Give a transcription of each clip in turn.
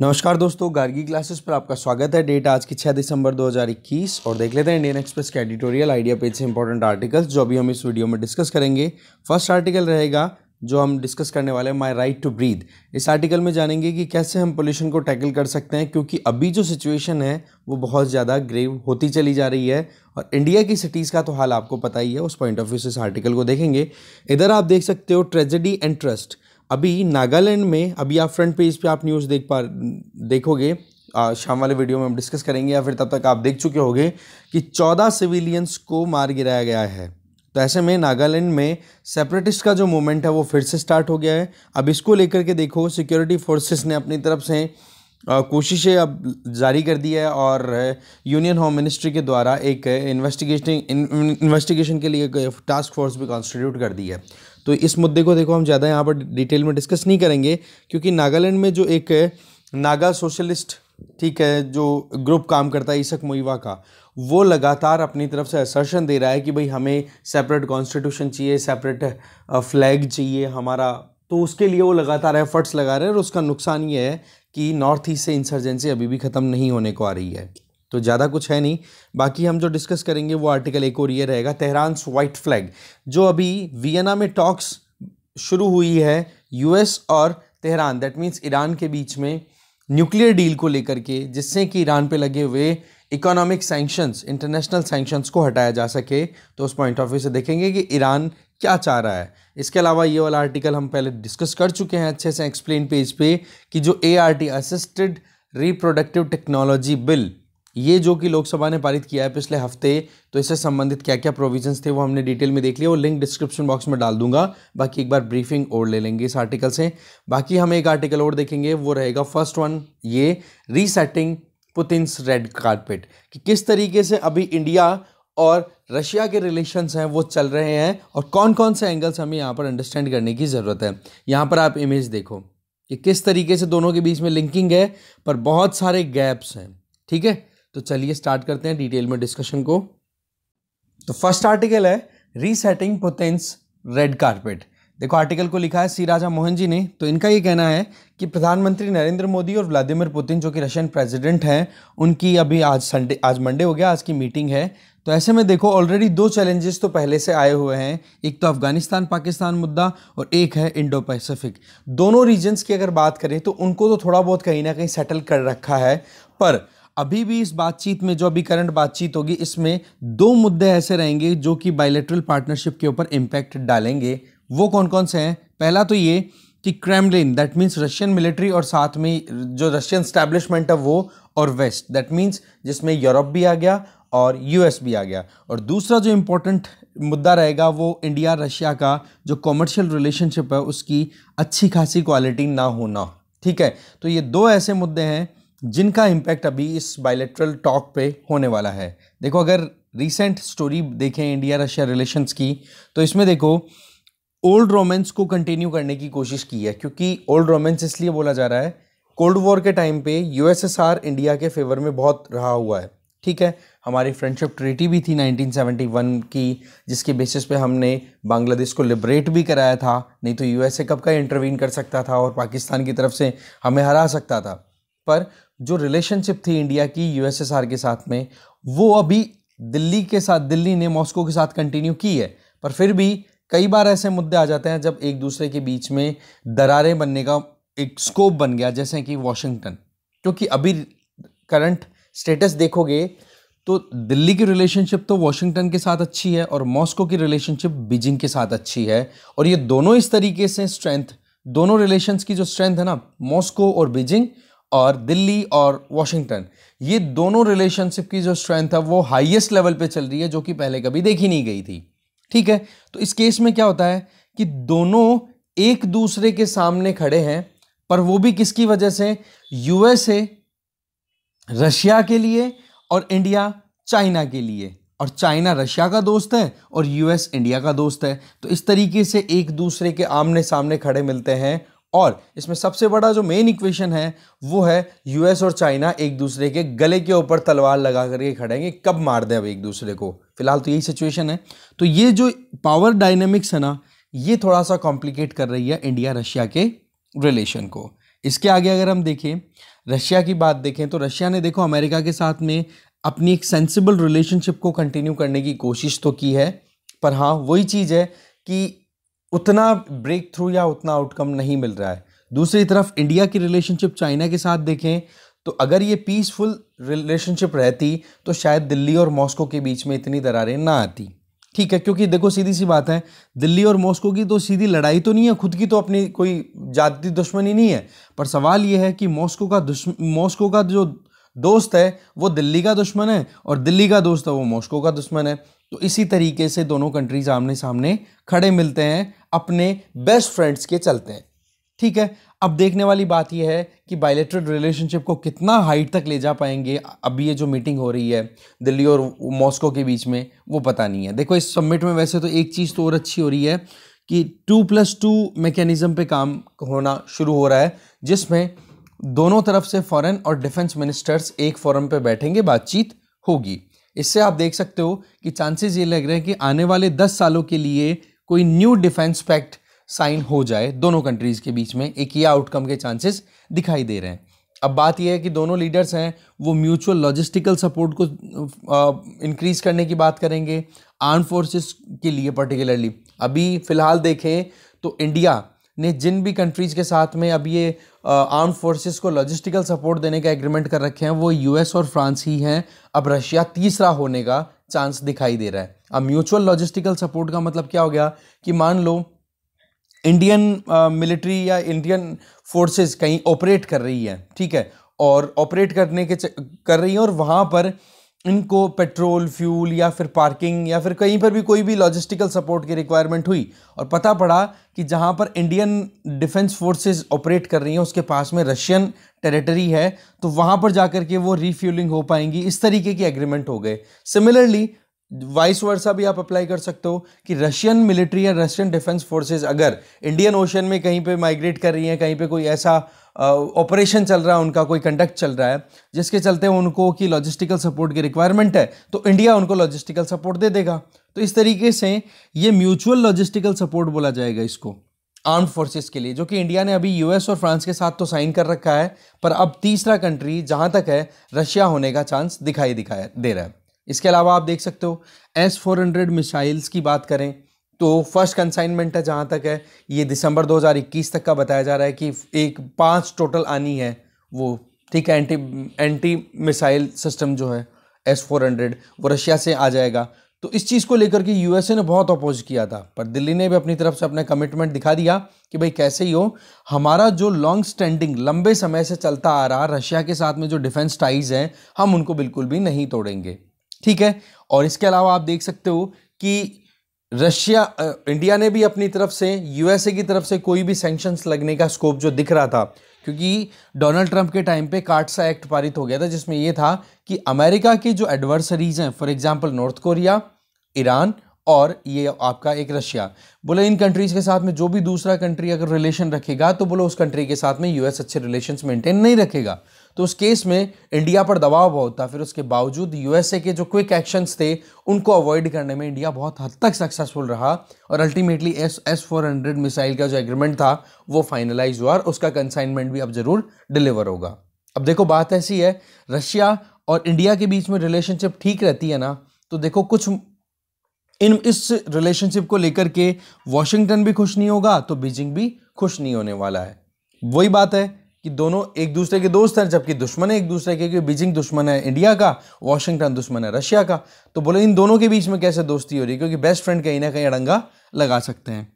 नमस्कार दोस्तों गार्गी क्लासेस पर आपका स्वागत है डेट आज की 6 दिसंबर 2021 और देख लेते हैं इंडियन एक्सप्रेस के एडिटोरियल आइडिया पेज से इंपॉर्टेंट आर्टिकल्स जो अभी हम इस वीडियो में डिस्कस करेंगे फर्स्ट आर्टिकल रहेगा जो हम डिस्कस करने वाले हैं माई राइट टू ब्रीद इस आर्टिकल में जानेंगे कि कैसे हम पोल्यूशन को टैकल कर सकते हैं क्योंकि अभी जो सिचुएशन है वो बहुत ज़्यादा ग्रेव होती चली जा रही है और इंडिया की सिटीज़ का तो हाल आपको पता ही है उस पॉइंट ऑफ व्यू से इस आर्टिकल को देखेंगे इधर आप देख सकते हो ट्रेजेडी एंड ट्रस्ट अभी नागालैंड में अभी आप फ्रंट पेज पे आप न्यूज़ देख पा देखोगे आ, शाम वाले वीडियो में हम डिस्कस करेंगे या फिर तब तक आप देख चुके होंगे कि चौदह सिविलियंस को मार गिराया गया है तो ऐसे में नागालैंड में सेपरेटिस्ट का जो मूवमेंट है वो फिर से स्टार्ट हो गया है अब इसको लेकर के देखो सिक्योरिटी फोर्सेस ने अपनी तरफ से कोशिशें अब जारी कर दी है और यूनियन होम मिनिस्ट्री के द्वारा एक इन्वेस्टिगेशन इन्वेस्टिगेशन के लिए टास्क फोर्स भी कॉन्स्टिट्यूट कर दी है तो इस मुद्दे को देखो हम ज़्यादा यहाँ पर डिटेल में डिस्कस नहीं करेंगे क्योंकि नागालैंड में जो एक नागा सोशलिस्ट ठीक है जो ग्रुप काम करता है ईसक मुइवा का वो लगातार अपनी तरफ से असर्शन दे रहा है कि भाई हमें सेपरेट कॉन्स्टिट्यूशन चाहिए सेपरेट फ्लैग चाहिए हमारा तो उसके लिए वो लगातार एफर्ट्स लगा रहे हैं और उसका नुकसान ये है कि नॉर्थ ईस्ट से इंसर्जेंसी अभी भी ख़त्म नहीं होने को आ रही है तो ज़्यादा कुछ है नहीं बाकी हम जो डिस्कस करेंगे वो आर्टिकल एक और ये रहेगा तेहरानस वाइट फ्लैग जो अभी वियना में टॉक्स शुरू हुई है यूएस और तेहरान दैट मीन्स ईरान के बीच में न्यूक्लियर डील को लेकर के जिससे कि ईरान पे लगे हुए इकोनॉमिक सैंक्शंस इंटरनेशनल सैंक्शंस को हटाया जा सके तो उस पॉइंट ऑफ व्यू से देखेंगे कि ईरान क्या चाह रहा है इसके अलावा ये वाला आर्टिकल हम पहले डिस्कस कर चुके हैं अच्छे से एक्सप्लेन पेज पे कि जो A R T assisted reproductive technology bill ये जो कि लोकसभा ने पारित किया है पिछले हफ्ते तो इससे संबंधित क्या क्या प्रोविजंस थे वो हमने डिटेल में देख लिया वो लिंक डिस्क्रिप्शन बॉक्स में डाल दूंगा बाकी एक बार ब्रीफिंग और ले लेंगे इस आर्टिकल से बाकी हम एक आर्टिकल और देखेंगे वो रहेगा फर्स्ट वन ये रीसेटिंग पुतिन्स रेड कार्पेट कि किस तरीके से अभी इंडिया और रशिया के रिलेशंस हैं वो चल रहे हैं और कौन कौन से एंगल्स हमें यहाँ पर अंडरस्टैंड करने की ज़रूरत है यहाँ पर आप इमेज देखो कि किस तरीके से दोनों के बीच में लिंकिंग है पर बहुत सारे गैप्स हैं ठीक है तो चलिए स्टार्ट करते हैं डिटेल में डिस्कशन को तो फर्स्ट आर्टिकल है रीसेटिंग पोतेंस रेड कारपेट देखो आर्टिकल को लिखा है सी राजा मोहन जी ने तो इनका ये कहना है कि प्रधानमंत्री नरेंद्र मोदी और व्लादिमीर पुतिन जो कि रशियन प्रेसिडेंट हैं उनकी अभी आज संडे आज मंडे हो गया आज की मीटिंग है तो ऐसे में देखो ऑलरेडी दो चैलेंजेस तो पहले से आए हुए हैं एक तो अफगानिस्तान पाकिस्तान मुद्दा और एक है इंडो पैसिफिक दोनों रीजन्स की अगर बात करें तो उनको तो थोड़ा बहुत कहीं ना कहीं सेटल कर रखा है पर अभी भी इस बातचीत में जो अभी करंट बातचीत होगी इसमें दो मुद्दे ऐसे रहेंगे जो कि बायलेटरल पार्टनरशिप के ऊपर इम्पैक्ट डालेंगे वो कौन कौन से हैं पहला तो ये कि Kremlin that means Russian military और साथ में जो रशियन स्टैब्लिशमेंट है वो और वेस्ट दैट मीन्स जिसमें यूरोप भी आ गया और यूएस भी आ गया और दूसरा जो इम्पोर्टेंट मुद्दा रहेगा वो इंडिया रशिया का जो कॉमर्शियल रिलेशनशिप है उसकी अच्छी खासी क्वालिटी ना होना ठीक है तो ये दो ऐसे मुद्दे हैं जिनका इम्पैक्ट अभी इस बायलेटरल टॉक पे होने वाला है देखो अगर रिसेंट स्टोरी देखें इंडिया रशिया रिलेशंस की तो इसमें देखो ओल्ड रोमेंस को कंटिन्यू करने की कोशिश की है क्योंकि ओल्ड रोमेंस इसलिए बोला जा रहा है कोल्ड वॉर के टाइम पे यूएसएसआर इंडिया के फेवर में बहुत रहा हुआ है ठीक है हमारी फ्रेंडशिप ट्रीटी भी थी 1971 की जिसके बेसिस पे हमने बांग्लादेश को लिबरेट भी कराया था नहीं तो यूएसए कब का इंटरवीन कर सकता था और पाकिस्तान की तरफ से हमें हरा सकता था पर जो रिलेशनशिप थी इंडिया की यूएसएसआर के साथ में वो अभी दिल्ली के साथ दिल्ली ने मॉस्को के साथ कंटिन्यू की है पर फिर भी कई बार ऐसे मुद्दे आ जाते हैं जब एक दूसरे के बीच में दरारें बनने का एक स्कोप बन गया जैसे कि वॉशिंगटन क्योंकि अभी करंट स्टेटस देखोगे तो दिल्ली की रिलेशनशिप तो वॉशिंगटन के साथ अच्छी है और मॉस्को की रिलेशनशिप बीजिंग के साथ अच्छी है और ये दोनों इस तरीके से स्ट्रेंथ दोनों रिलेशंस की जो स्ट्रेंथ है ना मॉस्को और बीजिंग और दिल्ली और वाशिंगटन ये दोनों रिलेशनशिप की जो स्ट्रेंथ है वो हाईएस्ट लेवल पे चल रही है जो कि पहले कभी देखी नहीं गई थी ठीक है तो इस केस में क्या होता है कि दोनों एक दूसरे के सामने खड़े हैं पर वो भी किसकी वजह से यूएसए रशिया के लिए और इंडिया चाइना के लिए और चाइना रशिया का दोस्त है और यूएस इंडिया का दोस्त है तो इस तरीके से एक दूसरे के आमने सामने खड़े मिलते हैं और इसमें सबसे बड़ा जो मेन इक्वेशन है वो है यूएस और चाइना एक दूसरे के गले के ऊपर तलवार लगा करके खड़ेंगे कब मार दें अब एक दूसरे को फिलहाल तो यही सिचुएशन है तो ये जो पावर डायनेमिक्स है ना ये थोड़ा सा कॉम्प्लिकेट कर रही है इंडिया रशिया के रिलेशन को इसके आगे अगर हम देखें रशिया की बात देखें तो रशिया ने देखो अमेरिका के साथ में अपनी एक सेंसिबल रिलेशनशिप को कंटिन्यू करने की कोशिश तो की है पर हाँ वही चीज़ है कि उतना ब्रेक थ्रू या उतना आउटकम नहीं मिल रहा है दूसरी तरफ इंडिया की रिलेशनशिप चाइना के साथ देखें तो अगर ये पीसफुल रिलेशनशिप रहती तो शायद दिल्ली और मॉस्को के बीच में इतनी दरारें ना आती ठीक है क्योंकि देखो सीधी सी बात है दिल्ली और मॉस्को की तो सीधी लड़ाई तो नहीं है खुद की तो अपनी कोई जाति दुश्मनी नहीं है पर सवाल यह है कि मॉस्को का दुश्म मॉस्को का जो दोस्त है वो दिल्ली का दुश्मन है और दिल्ली का दोस्त है वो मॉस्को का दुश्मन है तो इसी तरीके से दोनों कंट्रीज आमने सामने खड़े मिलते हैं अपने बेस्ट फ्रेंड्स के चलते हैं ठीक है अब देखने वाली बात यह है कि बायलेटरल रिलेशनशिप को कितना हाइट तक ले जा पाएंगे अभी ये जो मीटिंग हो रही है दिल्ली और मॉस्को के बीच में वो पता नहीं है देखो इस सबमिट में वैसे तो एक चीज़ तो और अच्छी हो रही है कि टू प्लस टू मैकेनिज़्म पे काम होना शुरू हो रहा है जिसमें दोनों तरफ से फॉरेन और डिफेंस मिनिस्टर्स एक फोरम पर बैठेंगे बातचीत होगी इससे आप देख सकते हो कि चांसेस ये लग रहे हैं कि आने वाले दस सालों के लिए कोई न्यू डिफेंस पैक्ट साइन हो जाए दोनों कंट्रीज़ के बीच में एक ये आउटकम के चांसेस दिखाई दे रहे हैं अब बात यह है कि दोनों लीडर्स हैं वो म्यूचुअल लॉजिस्टिकल सपोर्ट को इंक्रीज़ करने की बात करेंगे आर्म फोर्सेस के लिए पर्टिकुलरली अभी फ़िलहाल देखें तो इंडिया ने जिन भी कंट्रीज़ के साथ में अब ये आर्म फोर्सेस को लॉजिस्टिकल सपोर्ट देने का एग्रीमेंट कर रखे हैं वो यूएस और फ्रांस ही हैं अब रशिया तीसरा होने का चांस दिखाई दे रहा है अब म्यूचुअल लॉजिस्टिकल सपोर्ट का मतलब क्या हो गया कि मान लो इंडियन मिलिट्री uh, या इंडियन फोर्सेस कहीं ऑपरेट कर रही है ठीक है और ऑपरेट करने के कर रही है और वहाँ पर इनको पेट्रोल फ्यूल या फिर पार्किंग या फिर कहीं पर भी कोई भी लॉजिस्टिकल सपोर्ट की रिक्वायरमेंट हुई और पता पड़ा कि जहाँ पर इंडियन डिफेंस फोर्सेस ऑपरेट कर रही हैं उसके पास में रशियन टेरिटरी है तो वहां पर जाकर के वो रिफ्यूलिंग हो पाएंगी इस तरीके की एग्रीमेंट हो गए सिमिलरली वाइस वर्सा भी आप अप्लाई कर सकते हो कि रशियन मिलिट्री या रशियन डिफेंस फोर्सेस अगर इंडियन ओशन में कहीं पे माइग्रेट कर रही हैं कहीं पे कोई ऐसा ऑपरेशन चल रहा है उनका कोई कंडक्ट चल रहा है जिसके चलते उनको कि लॉजिस्टिकल सपोर्ट की रिक्वायरमेंट है तो इंडिया उनको लॉजिस्टिकल सपोर्ट दे देगा तो इस तरीके से ये म्यूचुअल लॉजिस्टिकल सपोर्ट बोला जाएगा इसको आर्म फोर्सेस के लिए जो कि इंडिया ने अभी यूएस और फ्रांस के साथ तो साइन कर रखा है पर अब तीसरा कंट्री जहां तक है रशिया होने का चांस दिखाई दिखाया दे रहा है इसके अलावा आप देख सकते हो एस फोर हंड्रेड मिसाइल्स की बात करें तो फर्स्ट कंसाइनमेंट है जहाँ तक है ये दिसंबर 2021 तक का बताया जा रहा है कि एक पाँच टोटल आनी है वो ठीक है एंटी एंटी मिसाइल सिस्टम जो है एस फोर हंड्रेड वो रशिया से आ जाएगा तो इस चीज़ को लेकर के यूएसए ने बहुत अपोज किया था पर दिल्ली ने भी अपनी तरफ से अपना कमिटमेंट दिखा दिया कि भाई कैसे ही हो हमारा जो लॉन्ग स्टैंडिंग लंबे समय से चलता आ रहा रशिया के साथ में जो डिफेंस टाइज हैं हम उनको बिल्कुल भी नहीं तोड़ेंगे ठीक है और इसके अलावा आप देख सकते हो कि रशिया इंडिया ने भी अपनी तरफ से यूएसए की तरफ से कोई भी सेंक्शंस लगने का स्कोप जो दिख रहा था क्योंकि डोनाल्ड ट्रंप के टाइम पे कार्टसा एक्ट पारित हो गया था जिसमें यह था कि अमेरिका के जो एडवर्सरीज हैं for example North Korea Iran और ये आपका एक रशिया बोले इन कंट्रीज़ के साथ में जो भी दूसरा कंट्री अगर रिलेशन रखेगा तो बोले उस कंट्री के साथ में यूएस अच्छे रिलेशन मेंटेन नहीं रखेगा तो उस केस में इंडिया पर दबाव बहुत था फिर उसके बावजूद यूएसए के जो क्विक एक्शंस थे उनको अवॉइड करने में इंडिया बहुत हद तक सक्सेसफुल रहा और ultimately S S four hundred missile का जो एग्रीमेंट था वो फाइनलाइज हुआ और उसका कंसाइनमेंट भी अब ज़रूर डिलीवर होगा अब देखो बात ऐसी है रशिया और इंडिया के बीच में रिलेशनशिप ठीक रहती है ना तो देखो कुछ इन इस रिलेशनशिप को लेकर के वॉशिंगटन भी खुश नहीं होगा तो बीजिंग भी खुश नहीं होने वाला है वही बात है कि दोनों एक दूसरे के दोस्त हैं जबकि दुश्मन है एक दूसरे के क्योंकि बीजिंग दुश्मन है इंडिया का वॉशिंगटन दुश्मन है रशिया का तो बोले इन दोनों के बीच में कैसे दोस्ती हो रही है क्योंकि बेस्ट फ्रेंड कहीं ना कहीं अड़ंगा लगा सकते हैं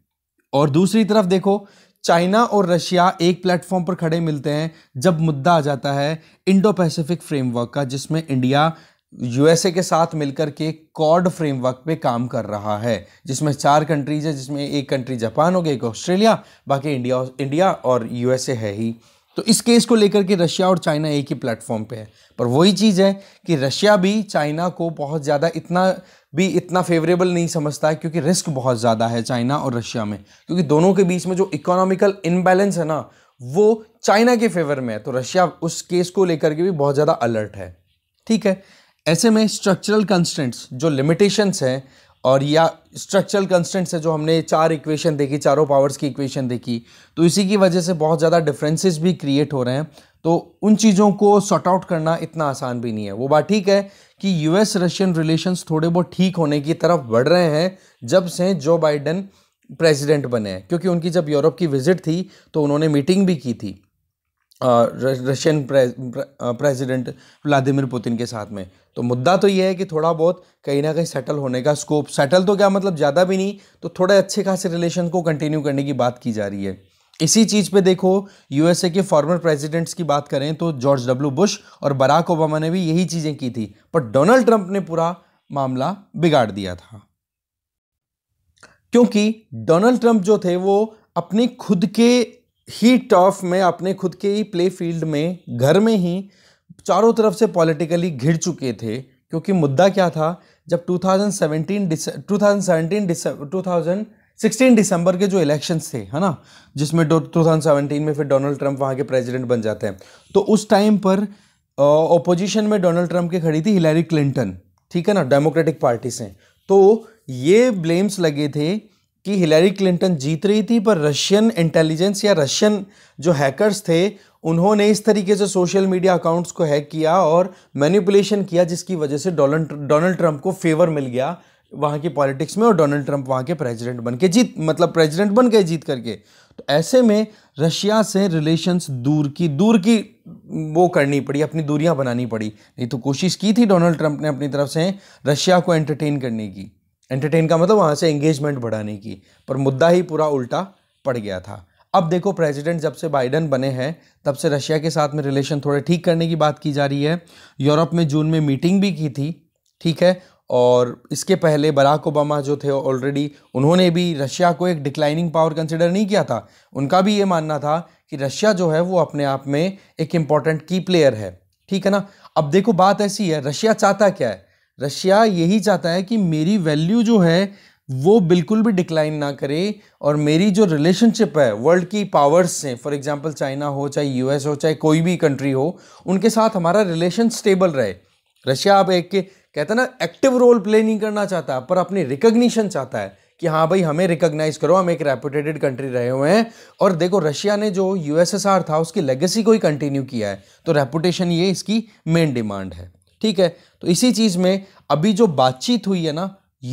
और दूसरी तरफ देखो चाइना और रशिया एक प्लेटफॉर्म पर खड़े मिलते हैं जब मुद्दा आ जाता है इंडो पैसिफिक फ्रेमवर्क का जिसमें इंडिया यूएसए के साथ मिलकर के कॉर्ड फ्रेमवर्क पे काम कर रहा है जिसमें चार कंट्रीज है जिसमें एक कंट्री जापान हो गई एक ऑस्ट्रेलिया बाकी इंडिया इंडिया और यूएसए है ही तो इस केस को लेकर के रशिया और चाइना एक ही प्लेटफॉर्म पे है पर वही चीज़ है कि रशिया भी चाइना को बहुत ज़्यादा इतना भी इतना फेवरेबल नहीं समझता है क्योंकि रिस्क बहुत ज़्यादा है चाइना और रशिया में क्योंकि दोनों के बीच में जो इकोनॉमिकल इनबैलेंस है ना वो चाइना के फेवर में है तो रशिया उस केस को लेकर के भी बहुत ज़्यादा अलर्ट है ठीक है ऐसे में स्ट्रक्चरल कंस्टेंट्स जो लिमिटेशंस हैं और या स्ट्रक्चरल कंस्टेंट्स हैं जो हमने चार इक्वेशन देखी चारों पावर्स की इक्वेशन देखी तो इसी की वजह से बहुत ज़्यादा डिफरेंसेस भी क्रिएट हो रहे हैं तो उन चीज़ों को सॉर्ट आउट करना इतना आसान भी नहीं है वो बात ठीक है कि यूएस रशियन रिलेशंस थोड़े बहुत ठीक होने की तरफ बढ़ रहे हैं जब से जो बाइडन प्रेसिडेंट बने हैं क्योंकि उनकी जब यूरोप की विजिट थी तो उन्होंने मीटिंग भी की थी रशियन प्रेसिडेंट व्लादिमिर पुतिन के साथ में तो मुद्दा तो यह है कि थोड़ा बहुत कहीं ना कहीं सेटल होने का स्कोप सेटल तो क्या मतलब ज़्यादा भी नहीं तो थोड़े अच्छे खासे रिलेशन को कंटिन्यू करने की बात की जा रही है इसी चीज़ पे देखो यूएसए के फॉर्मर प्रेसिडेंट्स की बात करें तो जॉर्ज डब्ल्यू बुश और बराक ओबामा ने भी यही चीज़ें की थी पर डोनाल्ड ट्रंप ने पूरा मामला बिगाड़ दिया था क्योंकि डोनाल्ड ट्रंप जो थे वो अपने खुद के ही टर्फ में अपने खुद के ही प्ले फील्ड में घर में ही चारों तरफ से पॉलिटिकली घिर चुके थे क्योंकि मुद्दा क्या था जब 2017 दिस 2017 दिस 2016 दिसंबर के जो इलेक्शंस थे है ना जिसमें 2017 में फिर डोनाल्ड ट्रंप वहाँ के प्रेसिडेंट बन जाते हैं तो उस टाइम पर ओपोजिशन में डोनाल्ड ट्रंप के खड़ी थी हिलरी क्लिंटन ठीक है ना डेमोक्रेटिक पार्टी से तो ये ब्लेम्स लगे थे कि हिलेरी क्लिंटन जीत रही थी पर रशियन इंटेलिजेंस या रशियन जो हैकर्स थे उन्होंने इस तरीके से सोशल मीडिया अकाउंट्स को हैक किया और मैनिपुलेशन किया जिसकी वजह से डोनाल्ड डोनाल्ड ट्रंप को फेवर मिल गया वहाँ की पॉलिटिक्स में और डोनाल्ड ट्रंप वहाँ के प्रेजिडेंट बन के जीत मतलब प्रेजिडेंट बन गए जीत करके तो ऐसे में रशिया से रिलेशंस दूर की दूर की वो करनी पड़ी अपनी दूरियां बनानी पड़ी नहीं तो कोशिश की थी डोनाल्ड ट्रंप ने अपनी तरफ से रशिया को एंटरटेन करने की एंटरटेन का मतलब वहाँ से एंगेजमेंट बढ़ाने की पर मुद्दा ही पूरा उल्टा पड़ गया था अब देखो प्रेसिडेंट जब से बाइडन बने हैं तब से रशिया के साथ में रिलेशन थोड़े ठीक करने की बात की जा रही है यूरोप में जून में मीटिंग भी की थी ठीक है और इसके पहले बराक ओबामा जो थे ऑलरेडी उन्होंने भी रशिया को एक डिक्लाइनिंग पावर कंसिडर नहीं किया था उनका भी ये मानना था कि रशिया जो है वो अपने आप में एक इम्पॉर्टेंट की प्लेयर है ठीक है ना अब देखो बात ऐसी है रशिया चाहता क्या है रशिया यही चाहता है कि मेरी वैल्यू जो है वो बिल्कुल भी डिक्लाइन ना करे और मेरी जो रिलेशनशिप है वर्ल्ड की पावर्स से फॉर एग्जांपल चाइना हो चाहे यूएस हो चाहे कोई भी कंट्री हो उनके साथ हमारा रिलेशन स्टेबल रहे रशिया अब एक कहता हैं ना एक्टिव रोल प्ले नहीं करना चाहता पर अपनी रिकग्निशन चाहता है कि हाँ भाई हमें रिकग्नाइज करो हम एक रेपुटेटेड कंट्री रहे हुए हैं और देखो रशिया ने जो यूएसएसआर था उसकी लेगेसी को ही कंटिन्यू किया है तो रेपुटेशन ये इसकी मेन डिमांड है ठीक है तो इसी चीज़ में अभी जो बातचीत हुई है ना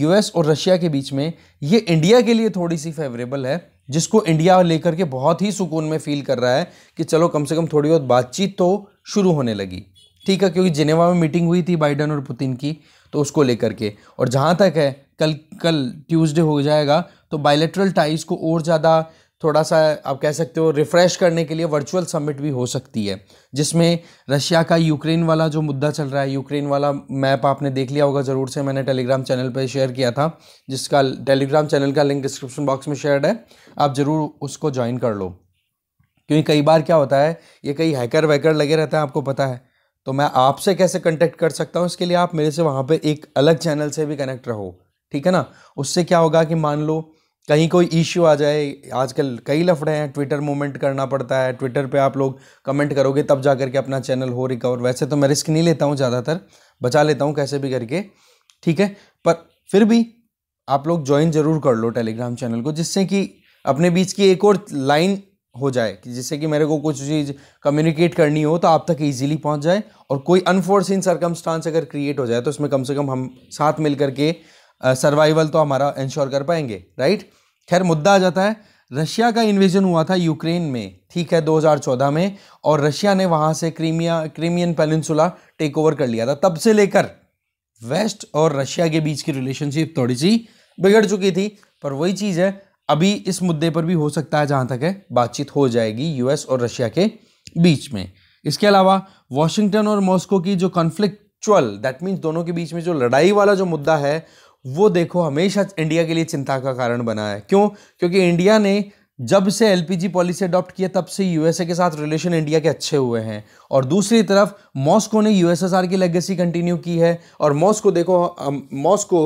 यूएस और रशिया के बीच में ये इंडिया के लिए थोड़ी सी फेवरेबल है जिसको इंडिया लेकर के बहुत ही सुकून में फील कर रहा है कि चलो कम से कम थोड़ी बहुत बातचीत तो शुरू होने लगी ठीक है क्योंकि जिनेवा में मीटिंग हुई थी बाइडन और पुतिन की तो उसको लेकर के और जहाँ तक है कल कल ट्यूसडे हो जाएगा तो बायलेटरल टाइज को और ज़्यादा थोड़ा सा आप कह सकते हो रिफ़्रेश करने के लिए वर्चुअल समिट भी हो सकती है जिसमें रशिया का यूक्रेन वाला जो मुद्दा चल रहा है यूक्रेन वाला मैप आपने देख लिया होगा ज़रूर से मैंने टेलीग्राम चैनल पर शेयर किया था जिसका टेलीग्राम चैनल का लिंक डिस्क्रिप्शन बॉक्स में शेयर है आप ज़रूर उसको ज्वाइन कर लो क्योंकि कई बार क्या होता है ये कई हैकर वैकर लगे रहते हैं आपको पता है तो मैं आपसे कैसे कंटेक्ट कर सकता हूँ इसके लिए आप मेरे से वहाँ पर एक अलग चैनल से भी कनेक्ट रहो ठीक है ना उससे क्या होगा कि मान लो कहीं कोई इश्यू आ जाए आजकल कई लफड़े हैं ट्विटर मूवमेंट करना पड़ता है ट्विटर पे आप लोग कमेंट करोगे तब जा करके अपना चैनल हो रिकवर वैसे तो मैं रिस्क नहीं लेता हूँ ज़्यादातर बचा लेता हूँ कैसे भी करके ठीक है पर फिर भी आप लोग ज्वाइन ज़रूर कर लो टेलीग्राम चैनल को जिससे कि अपने बीच की एक और लाइन हो जाए कि जिससे कि मेरे को कुछ चीज़ कम्युनिकेट करनी हो तो आप तक इजीली पहुंच जाए और कोई अनफोर्सिन सरकमस्टांस अगर क्रिएट हो जाए तो उसमें कम से कम हम साथ मिल करके सर्वाइवल तो हमारा इंश्योर कर पाएंगे राइट खैर मुद्दा आ जाता है रशिया का इन्वेजन हुआ था यूक्रेन में ठीक है 2014 में और रशिया ने वहाँ से Crimea Crimean peninsula take over कर लिया था तब से लेकर वेस्ट और रशिया के बीच की रिलेशनशिप थोड़ी सी बिगड़ चुकी थी पर वही चीज़ है अभी इस मुद्दे पर भी हो सकता है जहाँ तक है बातचीत हो जाएगी यूएस और रशिया के बीच में इसके अलावा वॉशिंगटन और मॉस्को की जो कॉन्फ्लिक्चुअल दैट मीन्स दोनों के बीच में जो लड़ाई वाला जो मुद्दा है वो देखो हमेशा इंडिया के लिए चिंता का कारण बना है क्यों क्योंकि इंडिया ने जब से एलपीजी पॉलिसी अडॉप्ट किया तब से यूएसए के साथ रिलेशन इंडिया के अच्छे हुए हैं और दूसरी तरफ मॉस्को ने यूएसएसआर की लेगेसी कंटिन्यू की है और मॉस्को देखो मॉस्को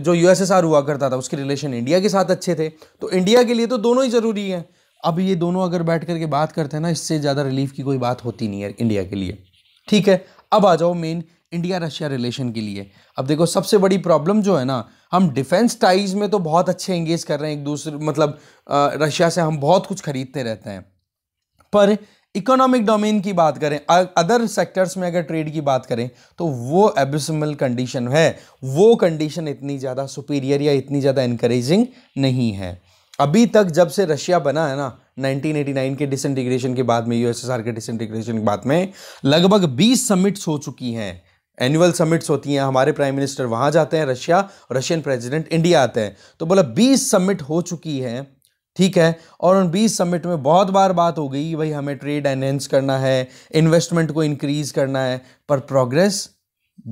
जो यूएसएसआर हुआ करता था उसके रिलेशन इंडिया के साथ अच्छे थे तो इंडिया के लिए तो दोनों ही ज़रूरी हैं अब ये दोनों अगर बैठ करके बात करते हैं ना इससे ज़्यादा रिलीफ की कोई बात होती नहीं है इंडिया के लिए ठीक है अब आ जाओ मेन इंडिया रशिया रिलेशन के लिए अब देखो सबसे बड़ी प्रॉब्लम जो है ना हम डिफेंस टाइज में तो बहुत अच्छे एंगेज कर रहे हैं एक दूसरे मतलब रशिया से हम बहुत कुछ खरीदते रहते हैं पर इकोनॉमिक डोमेन की बात करें अदर सेक्टर्स में अगर ट्रेड की बात करें तो वो एबिसमल कंडीशन है वो कंडीशन इतनी ज़्यादा सुपीरियर या इतनी ज़्यादा इनक्रेजिंग नहीं है अभी तक जब से रशिया बना है ना 1989 के डिसइंटीग्रेशन के बाद में यूएसएसआर के डिसइंटीग्रेशन के बाद में लगभग 20 समिट्स हो चुकी हैं एनुअल समिट्स होती हैं हमारे प्राइम मिनिस्टर वहाँ जाते हैं रशिया रशियन प्रेसिडेंट इंडिया आते हैं तो बोला बीस समिट हो चुकी है ठीक है और उन बीस समिट में बहुत बार बात हो गई भाई हमें ट्रेड एनहेंस करना है इन्वेस्टमेंट को इंक्रीज करना है पर प्रोग्रेस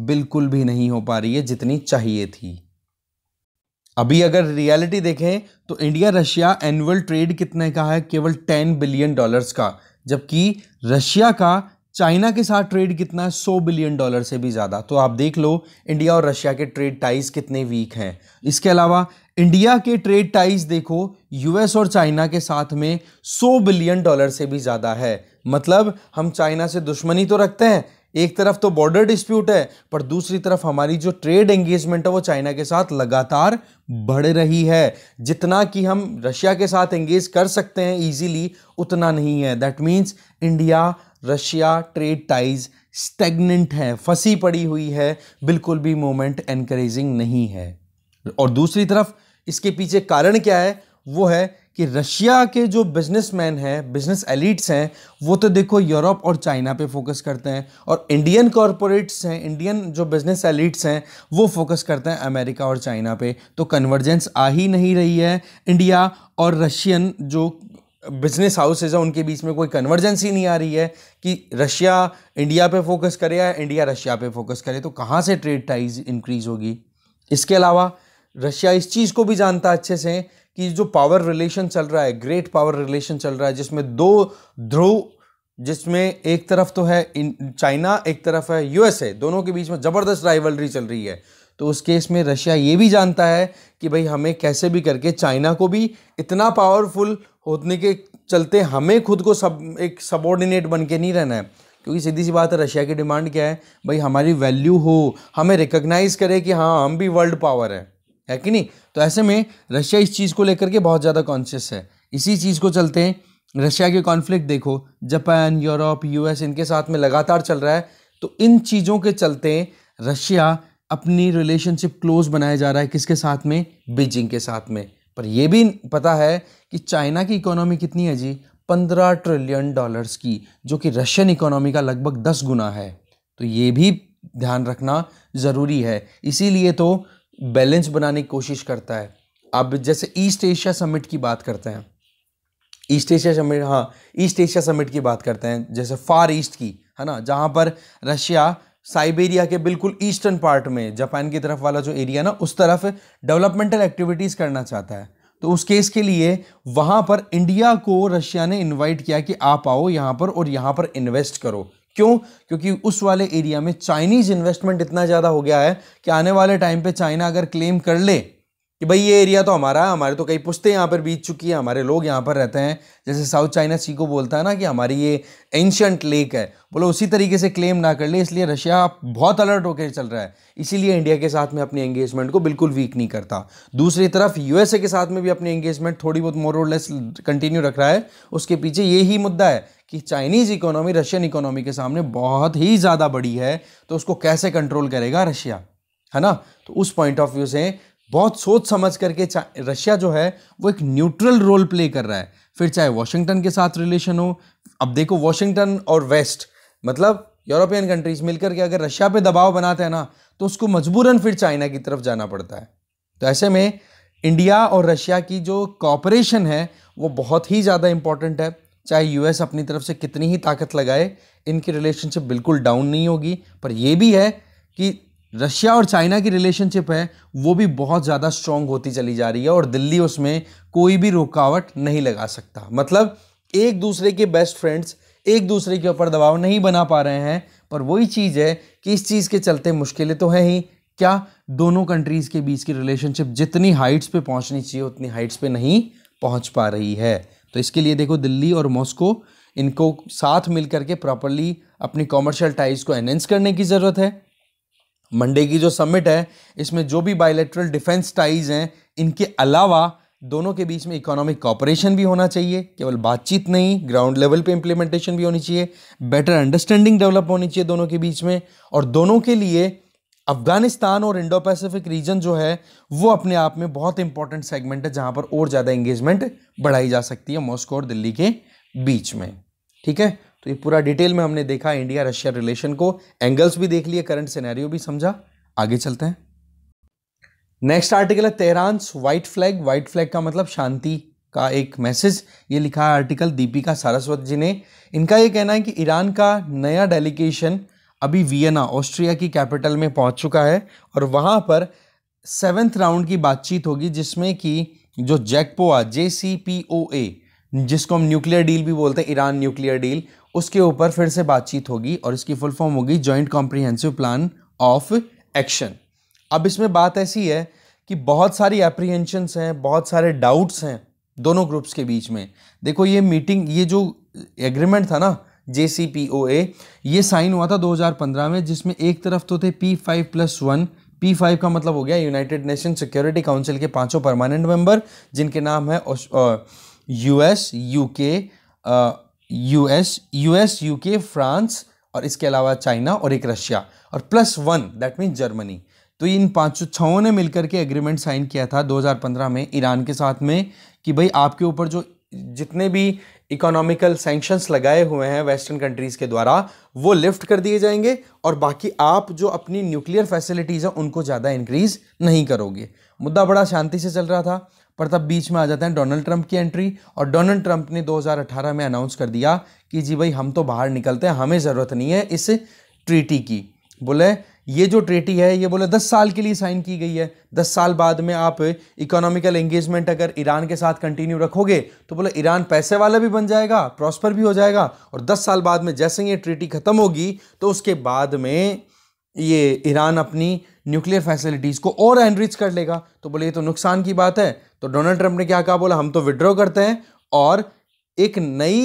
बिल्कुल भी नहीं हो पा रही है जितनी चाहिए थी अभी अगर रियलिटी देखें तो इंडिया रशिया एनुअल ट्रेड कितने का है केवल टेन बिलियन डॉलर्स का जबकि रशिया का चाइना के साथ ट्रेड कितना है सौ बिलियन डॉलर से भी ज़्यादा तो आप देख लो इंडिया और रशिया के ट्रेड टाइज कितने वीक हैं इसके अलावा इंडिया के ट्रेड टाइज देखो यूएस और चाइना के साथ में सौ बिलियन डॉलर से भी ज़्यादा है मतलब हम चाइना से दुश्मनी तो रखते हैं एक तरफ तो बॉर्डर डिस्प्यूट है पर दूसरी तरफ हमारी जो ट्रेड एंगेजमेंट है वो चाइना के साथ लगातार बढ़ रही है जितना कि हम रशिया के साथ एंगेज कर सकते हैं इजीली उतना नहीं है that means India Russia trade ties stagnant है फंसी पड़ी हुई है बिल्कुल भी मोमेंट एनकरेजिंग नहीं है और दूसरी तरफ इसके पीछे कारण क्या है वो है कि रशिया के जो बिजनेसमैन हैं बिजनेस एलिट्स हैं वो तो देखो यूरोप और चाइना पे फोकस करते हैं और इंडियन कॉरपोरेट्स हैं इंडियन जो बिजनेस एलिट्स हैं वो फोकस करते हैं अमेरिका और चाइना पे तो कन्वर्जेंस आ ही नहीं रही है इंडिया और रशियन जो बिजनेस हाउसेज हैं उनके बीच में कोई कन्वर्जेंसी नहीं आ रही है कि रशिया इंडिया पे फोकस करे या इंडिया रशिया पे फोकस करे तो कहाँ से ट्रेड टाइज इंक्रीज होगी इसके अलावा रशिया इस चीज़ को भी जानता अच्छे से कि जो पावर रिलेशन चल रहा है ग्रेट पावर रिलेशन चल रहा है जिसमें दो ध्रुव जिसमें एक तरफ तो है चाइना एक तरफ है यूएसए दोनों के बीच में ज़बरदस्त राइवलरी चल रही है तो उस केस में रशिया ये भी जानता है कि भाई हमें कैसे भी करके चाइना को भी इतना पावरफुल होने के चलते हमें खुद को सब एक सबॉर्डिनेट बन के नहीं रहना है क्योंकि सीधी सी बात है रशिया की डिमांड क्या है भाई हमारी वैल्यू हो हमें रिकग्नाइज़ करे कि हाँ हम भी वर्ल्ड पावर है है कि नहीं तो ऐसे में रशिया इस चीज़ को लेकर के बहुत ज़्यादा कॉन्शियस है इसी चीज़ को चलते हैं रशिया के कॉन्फ्लिक्ट देखो जापान यूरोप यूएस इनके साथ में लगातार चल रहा है तो इन चीज़ों के चलते रशिया अपनी रिलेशनशिप क्लोज बनाया जा रहा है किसके साथ में बीजिंग के साथ में पर यह भी पता है कि चाइना की इकोनॉमी कितनी है जी पंद्रह ट्रिलियन डॉलर्स की जो कि रशियन इकोनॉमी का लगभग दस गुना है तो ये भी ध्यान रखना ज़रूरी है इसीलिए तो बैलेंस बनाने की कोशिश करता है अब जैसे ईस्ट एशिया समिट की बात करते हैं ईस्ट एशिया समिट हाँ ईस्ट एशिया समिट की बात करते हैं जैसे फार ईस्ट की है ना जहाँ पर रशिया साइबेरिया के बिल्कुल ईस्टर्न पार्ट में जापान की तरफ वाला जो एरिया ना उस तरफ डेवलपमेंटल एक्टिविटीज़ करना चाहता है तो उस केस के लिए वहाँ पर इंडिया को रशिया ने इनवाइट किया कि आप आओ यहाँ पर और यहाँ पर इन्वेस्ट करो क्यों क्योंकि उस वाले एरिया में चाइनीज़ इन्वेस्टमेंट इतना ज़्यादा हो गया है कि आने वाले टाइम पे चाइना अगर क्लेम कर ले कि भाई ये एरिया तो हमारा है हमारे तो कई पुश्तें यहाँ पर बीत चुकी है हमारे लोग यहाँ पर रहते हैं जैसे साउथ चाइना सी को बोलता है ना कि हमारी ये एंशंट लेक है बोलो उसी तरीके से क्लेम ना कर ले इसलिए रशिया बहुत अलर्ट होकर चल रहा है इसीलिए इंडिया के साथ में अपने एंगेजमेंट को बिल्कुल वीक नहीं करता दूसरी तरफ यूएसए के साथ में भी अपनी एंगेजमेंट थोड़ी बहुत मोरलेस कंटिन्यू रख रहा है उसके पीछे ये ही मुद्दा है कि चाइनीज़ इकोनॉमी रशियन इकोनॉमी के सामने बहुत ही ज़्यादा बड़ी है तो उसको कैसे कंट्रोल करेगा रशिया है ना तो उस पॉइंट ऑफ व्यू से बहुत सोच समझ करके रशिया जो है वो एक न्यूट्रल रोल प्ले कर रहा है फिर चाहे वाशिंगटन के साथ रिलेशन हो अब देखो वॉशिंगटन और वेस्ट मतलब यूरोपियन कंट्रीज मिलकर के अगर रशिया पे दबाव बनाते हैं ना तो उसको मजबूरन फिर चाइना की तरफ जाना पड़ता है तो ऐसे में इंडिया और रशिया की जो कॉपरेशन है वो बहुत ही ज़्यादा इम्पॉर्टेंट है चाहे यूएस अपनी तरफ से कितनी ही ताकत लगाए इनकी रिलेशनशिप बिल्कुल डाउन नहीं होगी पर यह भी है कि रशिया और चाइना की रिलेशनशिप है वो भी बहुत ज़्यादा स्ट्रॉन्ग होती चली जा रही है और दिल्ली उसमें कोई भी रुकावट नहीं लगा सकता मतलब एक दूसरे के बेस्ट फ्रेंड्स एक दूसरे के ऊपर दबाव नहीं बना पा रहे हैं पर वही चीज़ है कि इस चीज़ के चलते मुश्किलें तो हैं ही क्या दोनों कंट्रीज़ के बीच की रिलेशनशिप जितनी हाइट्स पे पहुंचनी चाहिए उतनी हाइट्स पे नहीं पहुंच पा रही है तो इसके लिए देखो दिल्ली और मॉस्को इनको साथ मिलकर के प्रॉपरली अपनी कॉमर्शियल टाइज को एनहेंस करने की ज़रूरत है मंडे की जो समिट है इसमें जो भी बायोलेट्रल डिफेंस टाइज हैं इनके अलावा दोनों के बीच में इकोनॉमिक कॉपरेशन भी होना चाहिए केवल बातचीत नहीं ग्राउंड लेवल पे इम्प्लीमेंटेशन भी होनी चाहिए बेटर अंडरस्टैंडिंग डेवलप होनी चाहिए दोनों के बीच में और दोनों के लिए अफगानिस्तान और इंडो पैसिफिक रीजन जो है वो अपने आप में बहुत इंपॉर्टेंट सेगमेंट है जहाँ पर और ज़्यादा एंगेजमेंट बढ़ाई जा सकती है मॉस्को और दिल्ली के बीच में ठीक है तो ये पूरा डिटेल में हमने देखा इंडिया रशिया रिलेशन को एंगल्स भी देख लिए करंट सिनेरियो भी समझा आगे चलते हैं नेक्स्ट आर्टिकल है Tehran's white flag white flag का मतलब शांति का एक मैसेज ये लिखा है आर्टिकल दीपिका सारस्वत जी ने इनका ये कहना है कि ईरान का नया डेलीगेशन अभी वियना ऑस्ट्रिया की कैपिटल में पहुंच चुका है और वहां पर सेवेंथ राउंड की बातचीत होगी जिसमें कि जो जैकपोआ जे सी पी ओ ए जिसको हम न्यूक्लियर डील भी बोलते हैं ईरान न्यूक्लियर डील उसके ऊपर फिर से बातचीत होगी और इसकी फुल फॉर्म होगी Joint Comprehensive Plan of Action अब इसमें बात ऐसी है कि बहुत सारी एप्रीहेंशंस हैं बहुत सारे डाउट्स हैं दोनों ग्रुप्स के बीच में देखो ये मीटिंग ये जो एग्रीमेंट था ना जे सी पी ओ ए ये साइन हुआ था 2015 में जिसमें एक तरफ तो थे P five plus one P five का मतलब हो गया यूनाइटेड नेशन सिक्योरिटी काउंसिल के पांचों परमानेंट मेंबर जिनके नाम है US UK US US UK France और इसके अलावा चाइना और एक रशिया और plus one that mean Germany तो इन पाँचों छओं ने मिलकर के एग्रीमेंट साइन किया था 2015 में ईरान के साथ में कि भाई आपके ऊपर जो जितने भी इकोनॉमिकल सेंक्शंस लगाए हुए हैं वेस्टर्न कंट्रीज़ के द्वारा वो लिफ्ट कर दिए जाएंगे और बाकी आप जो अपनी न्यूक्लियर फैसिलिटीज़ हैं उनको ज़्यादा इंक्रीज़ नहीं करोगे मुद्दा बड़ा शांति से चल रहा था पर तब बीच में आ जाते हैं डोनाल्ड ट्रंप की एंट्री और डोनाल्ड ट्रंप ने 2018 में अनाउंस कर दिया कि जी भाई हम तो बाहर निकलते हैं हमें ज़रूरत नहीं है इस ट्रीटी की बोले ये जो ट्रीटी है ये बोले दस साल के लिए साइन की गई है दस साल बाद में आप इकोनॉमिकल एंगेजमेंट अगर ईरान के साथ कंटिन्यू रखोगे तो बोले ईरान पैसे वाला भी बन जाएगा प्रॉस्पर भी हो जाएगा और दस साल बाद में जैसे ही ये ट्रीटी ख़त्म होगी तो उसके बाद में ये ईरान अपनी न्यूक्लियर फैसिलिटीज़ को और एनरिच कर लेगा तो बोले ये तो नुकसान की बात है तो डोनाल्ड ट्रंप ने क्या कहा बोला हम तो विड्रॉ करते हैं और एक नई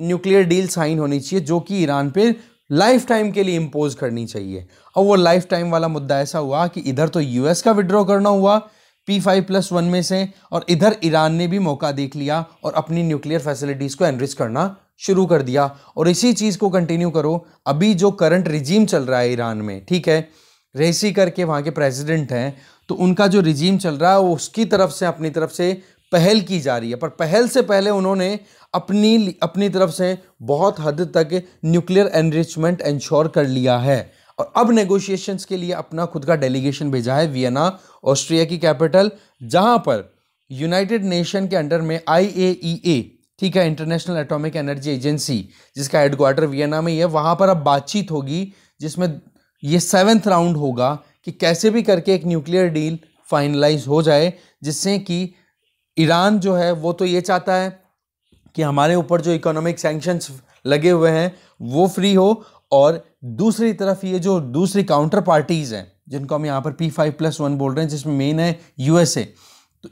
न्यूक्लियर डील साइन होनी चाहिए जो कि ईरान पर लाइफ टाइम के लिए इम्पोज करनी चाहिए और वो लाइफ टाइम वाला मुद्दा ऐसा हुआ कि इधर तो यूएस का विड्रॉ करना हुआ पी फाइव प्लस वन में से और इधर ईरान ने भी मौका देख लिया और अपनी न्यूक्लियर फैसिलिटीज़ को एनरिच करना शुरू कर दिया और इसी चीज़ को कंटिन्यू करो अभी जो करंट रिजीम चल रहा है ईरान में ठीक है रेसी करके वहाँ के प्रेसिडेंट हैं तो उनका जो रिजीम चल रहा है वो उसकी तरफ से अपनी तरफ से पहल की जा रही है पर पहल से पहले उन्होंने अपनी अपनी तरफ से बहुत हद तक न्यूक्लियर एनरिचमेंट इंश्योर कर लिया है और अब नेगोशिएशंस के लिए अपना खुद का डेलीगेशन भेजा है वियना ऑस्ट्रिया की कैपिटल जहां पर यूनाइटेड नेशन के अंडर में आई e ठीक है इंटरनेशनल एटॉमिक एनर्जी एजेंसी जिसका हेडक्वार्टर वियना में ही है वहाँ पर अब बातचीत होगी जिसमें ये सेवेंथ राउंड होगा कि कैसे भी करके एक न्यूक्लियर डील फाइनलाइज हो जाए जिससे कि ईरान जो है वो तो ये चाहता है कि हमारे ऊपर जो इकोनॉमिक सेंक्शंस लगे हुए हैं वो फ्री हो और दूसरी तरफ ये जो दूसरी काउंटर पार्टीज़ हैं जिनको हम यहाँ पर पी फाइव प्लस वन बोल रहे हैं जिसमें मेन है यूएसए तो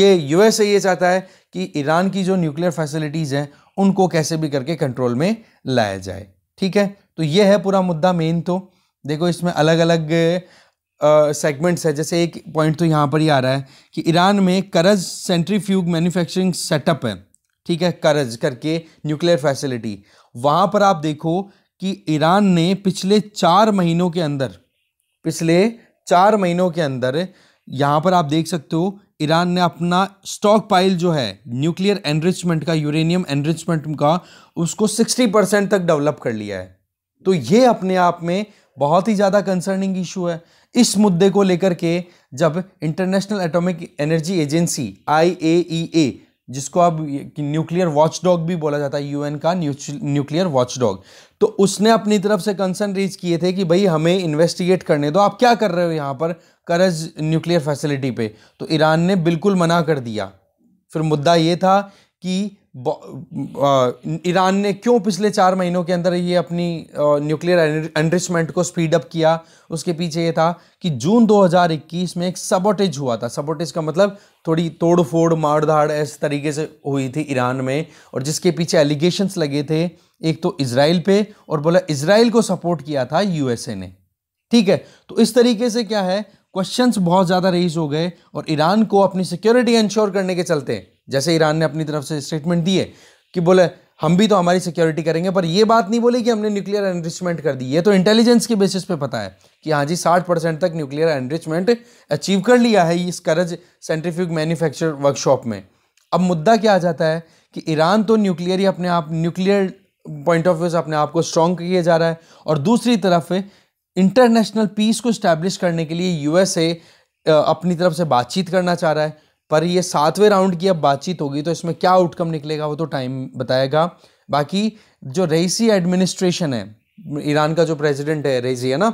ये यूएसए ये चाहता है कि ईरान की जो न्यूक्लियर फैसिलिटीज़ हैं उनको कैसे भी करके कंट्रोल में लाया जाए ठीक है तो ये है पूरा मुद्दा मेन तो देखो इसमें अलग अलग सेगमेंट्स uh, है जैसे एक पॉइंट तो यहाँ पर ही आ रहा है कि ईरान में करज सेंट्रीफ्यूग मैन्युफैक्चरिंग सेटअप है ठीक है करज करके न्यूक्लियर फैसिलिटी वहाँ पर आप देखो कि ईरान ने पिछले चार महीनों के अंदर पिछले चार महीनों के अंदर यहाँ पर आप देख सकते हो ईरान ने अपना स्टॉक पाइल जो है न्यूक्लियर एनरिचमेंट का यूरेनियम एनरिचमेंट का उसको सिक्सटी परसेंट तक डेवलप कर लिया है तो ये अपने आप में बहुत ही ज़्यादा कंसर्निंग इशू है इस मुद्दे को लेकर के जब इंटरनेशनल एटॉमिक एनर्जी एजेंसी आई जिसको अब न्यूक्लियर वॉचडॉग भी बोला जाता है यूएन का न्यूक्लियर वॉचडॉग तो उसने अपनी तरफ से कंसर्न रेज किए थे कि भाई हमें इन्वेस्टिगेट करने दो आप क्या कर रहे हो यहाँ पर करज न्यूक्लियर फैसिलिटी पे तो ईरान ने बिल्कुल मना कर दिया फिर मुद्दा ये था कि ईरान ने क्यों पिछले चार महीनों के अंदर ये अपनी न्यूक्लियर एनरिचमेंट को स्पीड अप किया उसके पीछे ये था कि जून 2021 में एक सबोटेज हुआ था सबोटेज का मतलब थोड़ी तोड़ फोड़ मार धाड़ ऐसे तरीके से हुई थी ईरान में और जिसके पीछे एलिगेशंस लगे थे एक तो इसराइल पे और बोला इसराइल को सपोर्ट किया था यूएसए ने ठीक है तो इस तरीके से क्या है क्वेश्चंस बहुत ज़्यादा रेज हो गए और ईरान को अपनी सिक्योरिटी इंश्योर करने के चलते जैसे ईरान ने अपनी तरफ से स्टेटमेंट दी है कि बोले हम भी तो हमारी सिक्योरिटी करेंगे पर यह बात नहीं बोली कि हमने न्यूक्लियर एनरिचमेंट कर दी ये तो इंटेलिजेंस के बेसिस पे पता है कि हाँ जी 60 परसेंट तक न्यूक्लियर एनरिचमेंट अचीव कर लिया है इस करज सेंट्रीफ्यूग मैन्युफैक्चर वर्कशॉप में अब मुद्दा क्या आ जाता है कि ईरान तो न्यूक्लियर ही अपने आप न्यूक्लियर पॉइंट ऑफ व्यू से अपने आप को स्ट्रॉन्ग किया जा रहा है और दूसरी तरफ इंटरनेशनल पीस को स्टैब्लिश करने के लिए यूएसए अपनी तरफ से बातचीत करना चाह रहा है पर ये सातवें राउंड की अब बातचीत होगी तो इसमें क्या आउटकम निकलेगा वो तो टाइम बताएगा बाकी जो रईसी एडमिनिस्ट्रेशन है ईरान का जो प्रेसिडेंट है रईसी है ना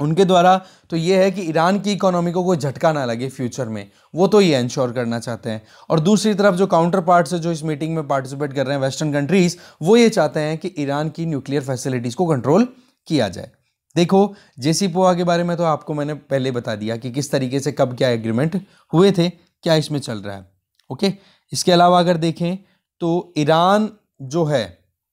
उनके द्वारा तो ये है कि ईरान की इकोनॉमी को कोई झटका ना लगे फ्यूचर में वो तो ये इंश्योर करना चाहते हैं और दूसरी तरफ जो काउंटर पार्ट्स जो इस मीटिंग में पार्टिसिपेट कर रहे हैं वेस्टर्न कंट्रीज़ वो ये चाहते हैं कि ईरान की न्यूक्लियर फैसिलिटीज़ को कंट्रोल किया जाए देखो जेसी पोआ के बारे में तो आपको मैंने पहले बता दिया कि किस तरीके से कब क्या एग्रीमेंट हुए थे क्या इसमें चल रहा है ओके इसके अलावा अगर देखें तो ईरान जो है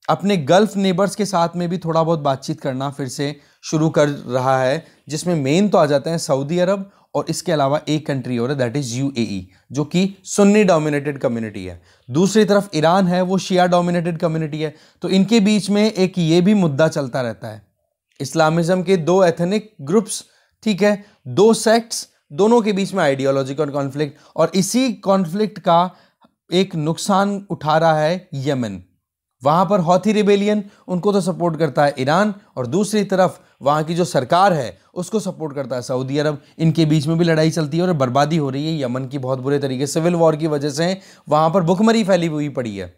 अपने गल्फ नेबर्स के साथ में भी थोड़ा बहुत बातचीत करना फिर से शुरू कर रहा है जिसमें मेन तो आ जाते हैं सऊदी अरब और इसके अलावा एक कंट्री और है दैट इज़ यू जो कि सुन्नी डोमिनेटेड कम्युनिटी है दूसरी तरफ ईरान है वो शिया डोमिनेटेड कम्युनिटी है तो इनके बीच में एक ये भी मुद्दा चलता रहता है इस्लामिज़म के दो एथनिक ग्रुप्स ठीक है दो सेक्ट्स दोनों के बीच में आइडियोलॉजिकल कॉन्फ्लिक्ट और इसी कॉन्फ्लिक्ट का एक नुकसान उठा रहा है यमन वहां पर हौथी रिबेलियन उनको तो सपोर्ट करता है ईरान और दूसरी तरफ वहां की जो सरकार है उसको सपोर्ट करता है सऊदी अरब इनके बीच में भी लड़ाई चलती है और बर्बादी हो रही है यमन की बहुत बुरे तरीके सिविल वॉर की वजह से वहां पर भुखमरी फैली हुई पड़ी है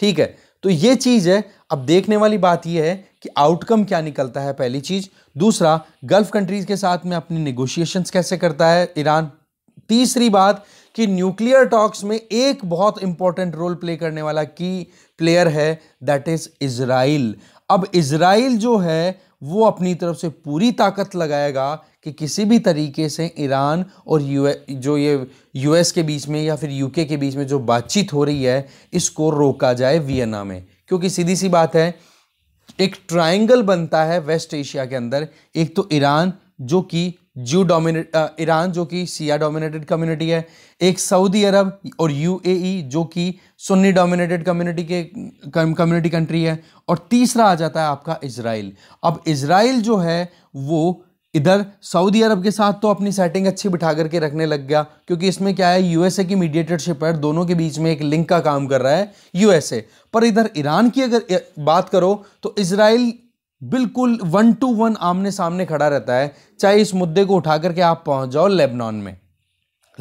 ठीक है तो ये चीज़ है अब देखने वाली बात यह है कि आउटकम क्या निकलता है पहली चीज़ दूसरा गल्फ़ कंट्रीज़ के साथ में अपनी निगोशिएशंस कैसे करता है ईरान तीसरी बात कि न्यूक्लियर टॉक्स में एक बहुत इंपॉर्टेंट रोल प्ले करने वाला की प्लेयर है दैट इज़ इसराइल अब इसराइल जो है वो अपनी तरफ से पूरी ताकत लगाएगा कि किसी भी तरीके से ईरान और यू जो ये यूएस के बीच में या फिर यूके के बीच में जो बातचीत हो रही है इसको रोका जाए वियना में क्योंकि सीधी सी बात है एक ट्रायंगल बनता है वेस्ट एशिया के अंदर एक तो ईरान जो कि जू डोमिनेट ईरान जो कि सिया डोमिनेटेड कम्युनिटी है एक सऊदी अरब और यूएई जो कि सुन्नी डोमिनेटेड कम्युनिटी के कम्युनिटी कंट्री है और तीसरा आ जाता है आपका इसराइल अब इसराइल जो है वो इधर सऊदी अरब के साथ तो अपनी सेटिंग अच्छी बिठा करके रखने लग गया क्योंकि इसमें क्या है यूएसए की मीडिएटरशिप है दोनों के बीच में एक लिंक का काम कर रहा है यूएसए पर इधर ईरान की अगर बात करो तो इसराइल बिल्कुल वन टू वन आमने सामने खड़ा रहता है चाहे इस मुद्दे को उठा करके आप पहुंच जाओ लेबनान में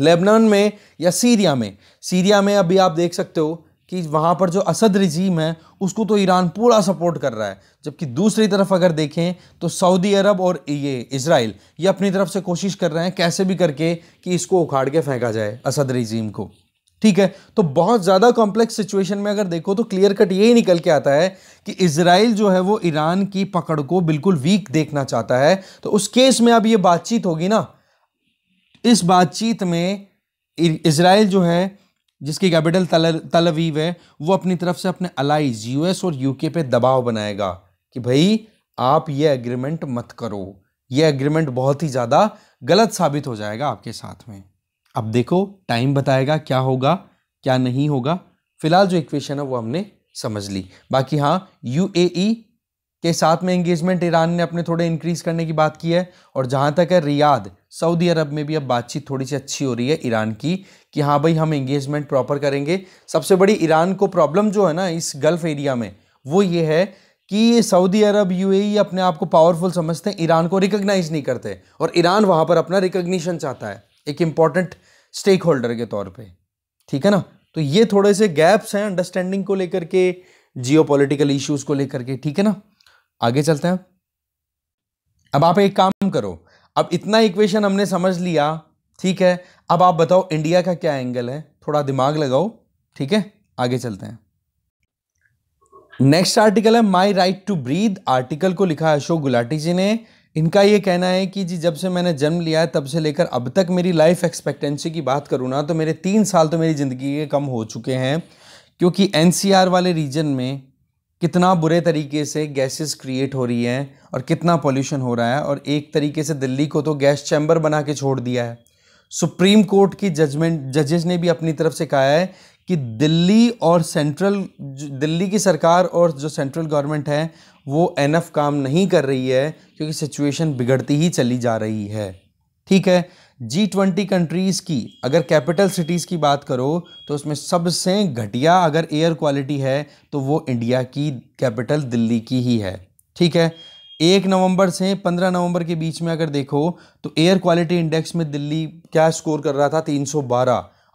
लेबनान में या सीरिया में सीरिया में अभी आप देख सकते हो कि वहाँ पर जो असद रजीम है उसको तो ईरान पूरा सपोर्ट कर रहा है जबकि दूसरी तरफ अगर देखें तो सऊदी अरब और ये इसराइल ये अपनी तरफ से कोशिश कर रहे हैं कैसे भी करके कि इसको उखाड़ के फेंका जाए असद रजीम को ठीक है तो बहुत ज़्यादा कॉम्प्लेक्स सिचुएशन में अगर देखो तो क्लियर कट यही निकल के आता है कि इसराइल जो है वो ईरान की पकड़ को बिल्कुल वीक देखना चाहता है तो उस केस में अब ये बातचीत होगी ना इस बातचीत में इसराइल जो है जिसकी कैपिटल तल तलवीव है वो अपनी तरफ से अपने अलाइज यूएस और यूके पे दबाव बनाएगा कि भाई आप ये एग्रीमेंट मत करो ये एग्रीमेंट बहुत ही ज़्यादा गलत साबित हो जाएगा आपके साथ में अब देखो टाइम बताएगा क्या होगा क्या नहीं होगा फिलहाल जो इक्वेशन है वो हमने समझ ली बाकी हाँ यू e के साथ में एंगेजमेंट ईरान ने अपने थोड़े इंक्रीज करने की बात की है और जहाँ तक है रियाद सऊदी अरब में भी अब बातचीत थोड़ी सी अच्छी हो रही है ईरान की कि हाँ भाई हम एंगेजमेंट प्रॉपर करेंगे सबसे बड़ी ईरान को प्रॉब्लम जो है ना इस गल्फ़ एरिया में वो ये है कि सऊदी अरब यूएई अपने आप को पावरफुल समझते हैं ईरान को रिकग्नाइज नहीं करते और ईरान वहाँ पर अपना रिकग्निशन चाहता है एक इम्पॉर्टेंट स्टेक होल्डर के तौर पर ठीक है ना तो ये थोड़े से गैप्स हैं अंडरस्टैंडिंग को लेकर के जियो पोलिटिकल को लेकर के ठीक है ना आगे चलते हैं अब आप एक काम करो अब इतना इक्वेशन हमने समझ लिया ठीक है अब आप बताओ इंडिया का क्या एंगल है थोड़ा दिमाग लगाओ ठीक है आगे चलते हैं नेक्स्ट आर्टिकल है my right to breathe article को लिखा है अशोक गुलाटी जी ने इनका ये कहना है कि जी जब से मैंने जन्म लिया है तब से लेकर अब तक मेरी लाइफ एक्सपेक्टेंसी की बात करूँ ना तो मेरे तीन साल तो मेरी ज़िंदगी के कम हो चुके हैं क्योंकि एन वाले रीजन में कितना बुरे तरीके से गैसेस क्रिएट हो रही हैं और कितना पोल्यूशन हो रहा है और एक तरीके से दिल्ली को तो गैस चैम्बर बना के छोड़ दिया है सुप्रीम कोर्ट की जजमेंट जजेस ने भी अपनी तरफ से कहा है कि दिल्ली और सेंट्रल दिल्ली की सरकार और जो सेंट्रल गवर्नमेंट है वो एनफ काम नहीं कर रही है क्योंकि सिचुएशन बिगड़ती ही चली जा रही है ठीक है जी ट्वेंटी कंट्रीज़ की अगर कैपिटल सिटीज़ की बात करो तो उसमें सबसे घटिया अगर एयर क्वालिटी है तो वो इंडिया की कैपिटल दिल्ली की ही है ठीक है एक नवंबर से पंद्रह नवंबर के बीच में अगर देखो तो एयर क्वालिटी इंडेक्स में दिल्ली क्या स्कोर कर रहा था तीन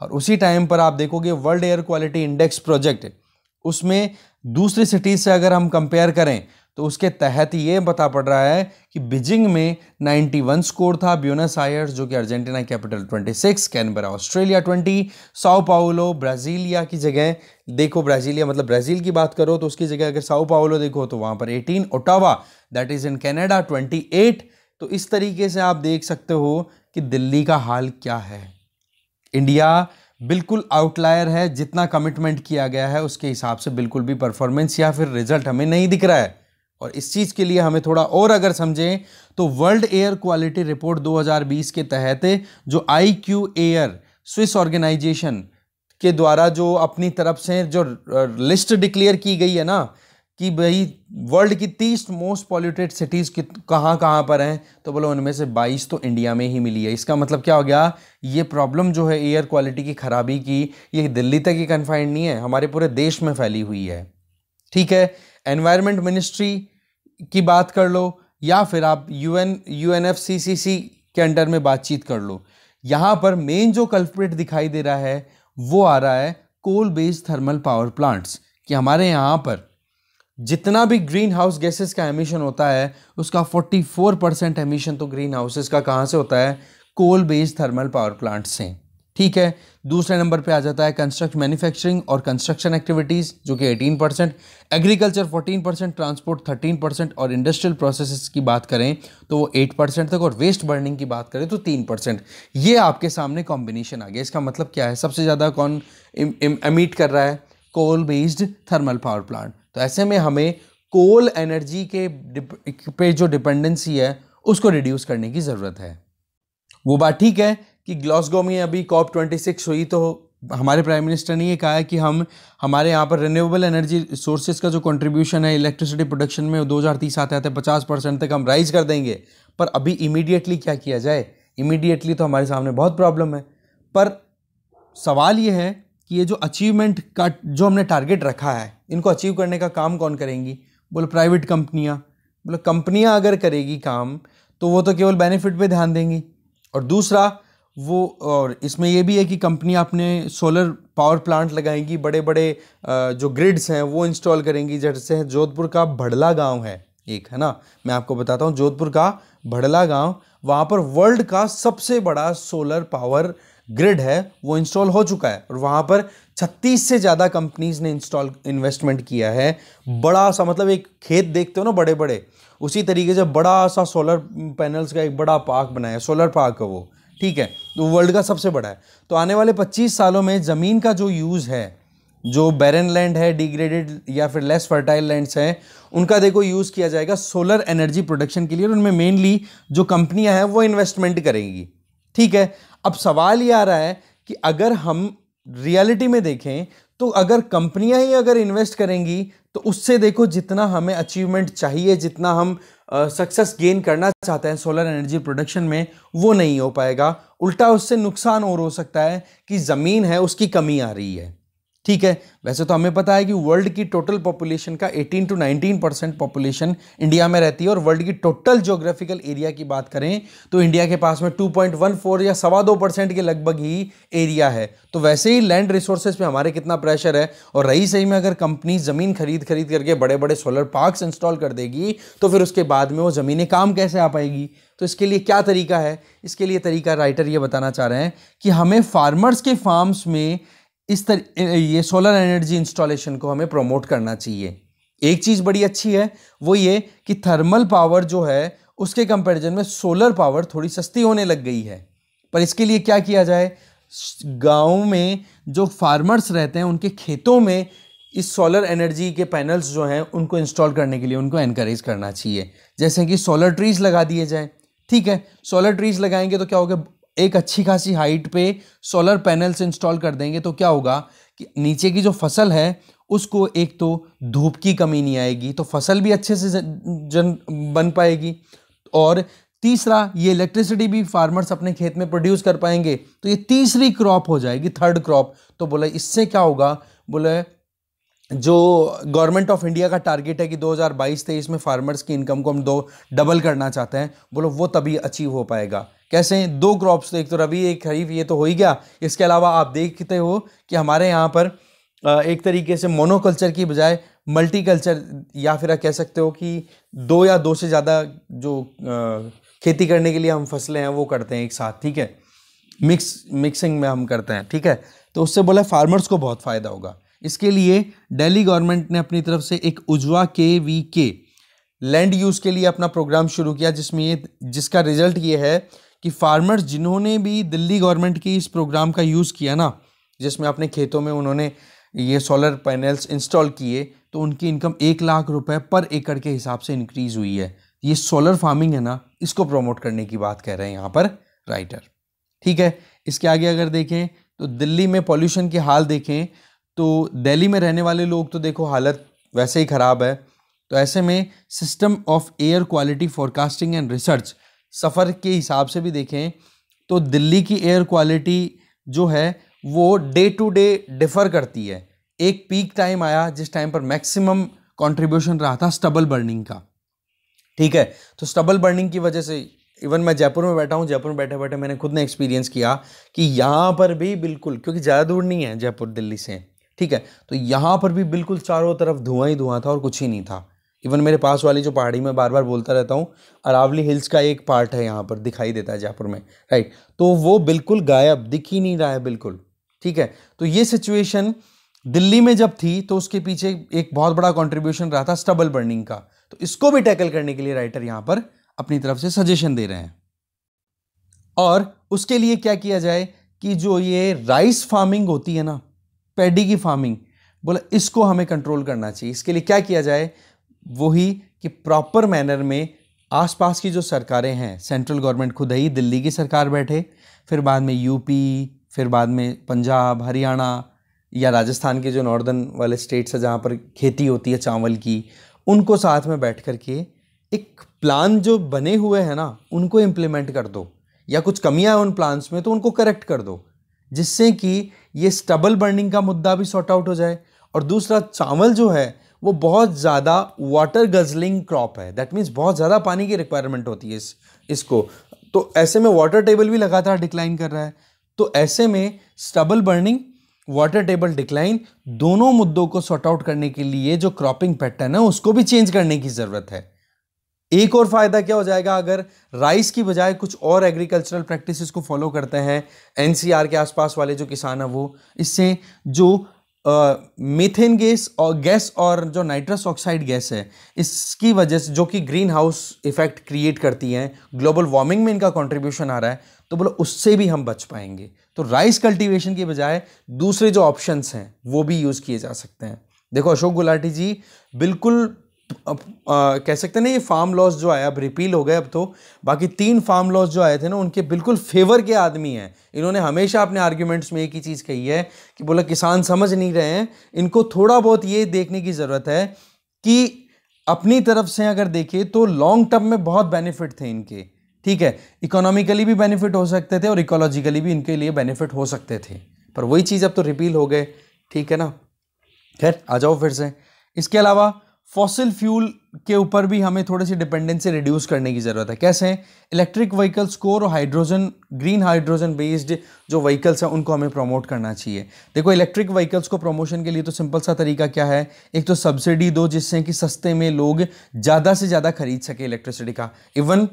और उसी टाइम पर आप देखोगे World Air Quality Index project उसमें दूसरी सिटीज़ से अगर हम कंपेयर करें तो उसके तहत ये पता पड़ रहा है कि बीजिंग में 91 स्कोर था ब्यूनस आयर्स जो कि Argentina capital 26 Canberra Australia 20 Sao Paulo Brasilia की जगह देखो ब्राज़ीलिया मतलब ब्राज़ील की बात करो तो उसकी जगह अगर साओ पाओलो देखो तो वहाँ पर 18 Ottawa that is in Canada 28 तो इस तरीके से आप देख सकते हो कि दिल्ली का हाल क्या है इंडिया बिल्कुल आउटलायर है जितना कमिटमेंट किया गया है उसके हिसाब से बिल्कुल भी परफॉर्मेंस या फिर रिजल्ट हमें नहीं दिख रहा है और इस चीज़ के लिए हमें थोड़ा और अगर समझें तो वर्ल्ड एयर क्वालिटी रिपोर्ट 2020 के तहत जो I Q Air Swiss organisation के द्वारा जो अपनी तरफ से जो लिस्ट डिक्लेयर की गई है ना कि भाई वर्ल्ड की तीस मोस्ट पॉल्यूटेड सिटीज़ कहाँ कहाँ पर हैं तो बोलो उनमें से 22 तो इंडिया में ही मिली है इसका मतलब क्या हो गया ये प्रॉब्लम जो है एयर क्वालिटी की ख़राबी की ये दिल्ली तक ही कन्फाइंड नहीं है हमारे पूरे देश में फैली हुई है ठीक है एनवायरनमेंट मिनिस्ट्री की बात कर लो या फिर आप U N U N F C C C के अंडर में बातचीत कर लो यहाँ पर मेन जो कल्प्रेट दिखाई दे रहा है वो आ रहा है coal based thermal power plants कि हमारे यहाँ पर जितना भी ग्रीन हाउस गैसेस का एमिशन होता है उसका 44 परसेंट एमिशन तो ग्रीन हाउसेस का कहाँ से होता है coal based thermal power plant से ठीक है दूसरे नंबर पे आ जाता है कंस्ट्रक्ट मैन्युफैक्चरिंग और कंस्ट्रक्शन एक्टिविटीज़ जो कि 18 percent agriculture 14 percent transport 13 percent और इंडस्ट्रियल प्रोसेस की बात करें तो वो 8 परसेंट तक और वेस्ट बर्निंग की बात करें तो 3 परसेंट ये आपके सामने कॉम्बिनेशन आ गया इसका मतलब क्या है सबसे ज़्यादा कौन इम, इम, एमिट कर रहा है coal based thermal power plant तो ऐसे में हमें कोल एनर्जी के पे जो डिपेंडेंसी है उसको रिड्यूस करने की ज़रूरत है वो बात ठीक है कि ग्लासगो में अभी कॉप ट्वेंटी सिक्स हुई तो हमारे प्राइम मिनिस्टर ने ये कहा है कि हम हमारे यहाँ पर रिन्यूएबल एनर्जी सोर्सेज का जो कंट्रीब्यूशन है इलेक्ट्रिसिटी प्रोडक्शन में दो हजार तीस आते आते पचास परसेंट तक हम राइज कर देंगे पर अभी इमीडिएटली क्या किया जाए इमीडिएटली तो हमारे सामने बहुत प्रॉब्लम है पर सवाल ये है कि ये जो अचीवमेंट का जो हमने टारगेट रखा है इनको अचीव करने का काम कौन करेंगी बोल प्राइवेट कंपनियाँ बोलो कंपनियाँ अगर करेगी काम तो वो तो केवल बेनिफिट पे ध्यान देंगी और दूसरा वो और इसमें ये भी है कि कंपनियाँ अपने सोलर पावर प्लांट लगाएंगी बड़े बड़े जो ग्रिड्स हैं वो इंस्टॉल करेंगी जैसे जोधपुर का भड़ला गाँव है एक है ना मैं आपको बताता हूँ जोधपुर का भड़ला गाँव वहाँ पर वर्ल्ड का सबसे बड़ा सोलर पावर ग्रिड है वो इंस्टॉल हो चुका है और वहाँ पर 36 से ज़्यादा कंपनीज ने इंस्टॉल इन्वेस्टमेंट किया है बड़ा सा मतलब एक खेत देखते हो ना बड़े बड़े उसी तरीके से बड़ा सा सोलर पैनल्स का एक बड़ा पार्क बनाया सोलर पार्क है वो ठीक है तो वर्ल्ड का सबसे बड़ा है तो आने वाले 25 सालों में ज़मीन का जो यूज़ है जो बैरन लैंड है डिग्रेडेड या फिर लेस फर्टाइल लैंड्स हैं उनका देखो यूज़ किया जाएगा सोलर एनर्जी प्रोडक्शन के लिए और उनमें मेनली जो कंपनियां हैं वो इन्वेस्टमेंट करेंगी ठीक है अब सवाल ये आ रहा है कि अगर हम रियलिटी में देखें तो अगर कंपनियां ही अगर इन्वेस्ट करेंगी तो उससे देखो जितना हमें अचीवमेंट चाहिए जितना हम सक्सेस गेन करना चाहते हैं सोलर एनर्जी प्रोडक्शन में वो नहीं हो पाएगा उल्टा उससे नुकसान और हो सकता है कि ज़मीन है उसकी कमी आ रही है ठीक है वैसे तो हमें पता है कि वर्ल्ड की टोटल पॉपुलेशन का 18 टू 19 परसेंट पॉपुलेशन इंडिया में रहती है और वर्ल्ड की टोटल जोग्राफिकल एरिया की बात करें तो इंडिया के पास में 2.14 या सवा दो परसेंट के लगभग ही एरिया है तो वैसे ही लैंड रिसोर्सेज पे हमारे कितना प्रेशर है और रही सही में अगर कंपनी ज़मीन खरीद खरीद करके बड़े बड़े सोलर पार्कस इंस्टॉल कर देगी तो फिर उसके बाद में वो ज़मीनें काम कैसे आ पाएगी तो इसके लिए क्या तरीका है इसके लिए तरीका राइटर ये बताना चाह रहे हैं कि हमें फार्मर्स के फार्म्स में इस तर ये सोलर एनर्जी इंस्टॉलेशन को हमें प्रमोट करना चाहिए एक चीज़ बड़ी अच्छी है वो ये कि थर्मल पावर जो है उसके कंपैरिजन में सोलर पावर थोड़ी सस्ती होने लग गई है पर इसके लिए क्या किया जाए गाँव में जो फार्मर्स रहते हैं उनके खेतों में इस सोलर एनर्जी के पैनल्स जो हैं उनको इंस्टॉल करने के लिए उनको एनकरेज करना चाहिए जैसे कि सोलर ट्रीज लगा दिए जाएँ ठीक है सोलर ट्रीज लगाएंगे तो क्या होगा एक अच्छी खासी हाइट पे सोलर पैनल्स इंस्टॉल कर देंगे तो क्या होगा कि नीचे की जो फसल है उसको एक तो धूप की कमी नहीं आएगी तो फसल भी अच्छे से जन बन पाएगी और तीसरा ये इलेक्ट्रिसिटी भी फार्मर्स अपने खेत में प्रोड्यूस कर पाएंगे तो ये तीसरी क्रॉप हो जाएगी थर्ड क्रॉप तो बोले इससे क्या होगा बोले जो गवर्नमेंट ऑफ इंडिया का टारगेट है कि 2022 हज़ार में फार्मर्स की इनकम को हम दो डबल करना चाहते हैं बोलो वो तभी अचीव हो पाएगा कैसे दो क्रॉप्स तो एक तो रबी एक खरीफ ये तो हो ही गया इसके अलावा आप देखते हो कि हमारे यहाँ पर एक तरीके से मोनोकल्चर की बजाय मल्टी कल्चर या फिर आप कह सकते हो कि दो या दो से ज़्यादा जो खेती करने के लिए हम फसलें हैं वो करते हैं एक साथ ठीक है मिक्स मिक्सिंग में हम करते हैं ठीक है तो उससे बोला फार्मर्स को बहुत फ़ायदा होगा इसके लिए दिल्ली गवर्नमेंट ने अपनी तरफ से एक उजवा के वी के लैंड यूज़ के लिए अपना प्रोग्राम शुरू किया जिसमें ये जिसका रिजल्ट ये है कि फार्मर्स जिन्होंने भी दिल्ली गवर्नमेंट की इस प्रोग्राम का यूज़ किया ना जिसमें अपने खेतों में उन्होंने ये सोलर पैनल्स इंस्टॉल किए तो उनकी इनकम एक लाख रुपए पर एकड़ के हिसाब से इंक्रीज़ हुई है ये सोलर फार्मिंग है ना इसको प्रमोट करने की बात कह रहे हैं यहाँ पर राइटर ठीक है इसके आगे अगर देखें तो दिल्ली में पॉल्यूशन के हाल देखें तो दिल्ली में रहने वाले लोग तो देखो हालत वैसे ही ख़राब है तो ऐसे में system of air quality forecasting and research SAFAR के हिसाब से भी देखें तो दिल्ली की एयर क्वालिटी जो है वो डे टू डे डिफ़र करती है एक पीक टाइम आया जिस टाइम पर मैक्सिमम कंट्रीब्यूशन रहा था स्टबल बर्निंग का ठीक है तो स्टबल बर्निंग की वजह से इवन मैं जयपुर में बैठा हूँ जयपुर में बैठे बैठे मैंने खुद ने एक्सपीरियंस किया कि यहाँ पर भी बिल्कुल क्योंकि ज़्यादा दूर नहीं है जयपुर दिल्ली से ठीक है तो यहाँ पर भी बिल्कुल चारों तरफ धुआं ही धुआं था और कुछ ही नहीं था इवन मेरे पास वाली जो पहाड़ी में बार बार बोलता रहता हूँ अरावली हिल्स का एक पार्ट है यहाँ पर दिखाई देता है जयपुर में राइट तो वो बिल्कुल गायब दिख ही नहीं रहा है बिल्कुल ठीक है तो ये सिचुएशन दिल्ली में जब थी तो उसके पीछे एक बहुत बड़ा कॉन्ट्रीब्यूशन रहा था स्टबल बर्निंग का तो इसको भी टैकल करने के लिए राइटर यहाँ पर अपनी तरफ से सजेशन दे रहे हैं और उसके लिए क्या किया जाए कि जो ये राइस फार्मिंग होती है ना पैडी की फार्मिंग बोला इसको हमें कंट्रोल करना चाहिए इसके लिए क्या किया जाए वही कि प्रॉपर मैनर में आसपास की जो सरकारें हैं सेंट्रल गवर्नमेंट खुद ही दिल्ली की सरकार बैठे फिर बाद में यूपी फिर बाद में पंजाब हरियाणा या राजस्थान के जो नॉर्दर्न वाले स्टेट्स हैं जहाँ पर खेती होती है चावल की उनको साथ में बैठ कर के एक प्लान जो बने हुए हैं ना उनको इम्प्लीमेंट कर दो या कुछ कमियाँ हैं उन प्लान्स में तो उनको करेक्ट कर दो जिससे कि ये स्टबल बर्निंग का मुद्दा भी सॉर्ट आउट हो जाए और दूसरा चावल जो है वो बहुत ज़्यादा वाटर गजलिंग क्रॉप है दैट मीन्स बहुत ज़्यादा पानी की रिक्वायरमेंट होती है इस इसको तो ऐसे में वाटर टेबल भी लगातार डिक्लाइन कर रहा है तो ऐसे में stubble burning water table decline दोनों मुद्दों को सॉर्ट आउट करने के लिए जो क्रॉपिंग पैटर्न है उसको भी चेंज करने की ज़रूरत है एक और फ़ायदा क्या हो जाएगा अगर राइस की बजाय कुछ और एग्रीकल्चरल प्रैक्टिसेस को फॉलो करते हैं एनसीआर के आसपास वाले जो किसान हैं वो इससे जो मीथेन गैस और गैस और जो नाइट्रस ऑक्साइड गैस है इसकी वजह से जो कि ग्रीन हाउस इफेक्ट क्रिएट करती हैं ग्लोबल वार्मिंग में इनका कंट्रीब्यूशन आ रहा है तो बोलो उससे भी हम बच पाएंगे तो राइस कल्टीवेशन के बजाय दूसरे जो ऑप्शंस हैं वो भी यूज़ किए जा सकते हैं देखो अशोक गुलाटी जी बिल्कुल अब आ, कह सकते हैं ना ये फार्म लॉस जो आया अब रिपील हो गए अब तो बाकी तीन फार्म लॉस जो आए थे ना उनके बिल्कुल फेवर के आदमी हैं इन्होंने हमेशा अपने आर्ग्यूमेंट्स में एक ही चीज़ कही है कि बोला किसान समझ नहीं रहे हैं इनको थोड़ा बहुत ये देखने की ज़रूरत है कि अपनी तरफ से अगर देखिए तो लॉन्ग टर्म में बहुत बेनिफिट थे इनके ठीक है इकोनॉमिकली भी बेनिफिट हो सकते थे और इकोलॉजिकली भी इनके लिए बेनिफिट हो सकते थे पर वही चीज़ अब तो रिपील हो गए ठीक है ना खैर आ जाओ फिर से इसके अलावा फॉसिल फ्यूल के ऊपर भी हमें थोड़े से डिपेंडेंसी रिड्यूस करने की ज़रूरत है कैसे इलेक्ट्रिक व्हीकल्स को और हाइड्रोजन ग्रीन हाइड्रोजन बेस्ड जो व्हीकल्स हैं उनको हमें प्रमोट करना चाहिए देखो इलेक्ट्रिक व्हीकल्स को प्रमोशन के लिए तो सिंपल सा तरीका क्या है एक तो सब्सिडी दो जिससे कि सस्ते में लोग ज़्यादा से ज़्यादा खरीद सके इलेक्ट्रिसिटी का इवन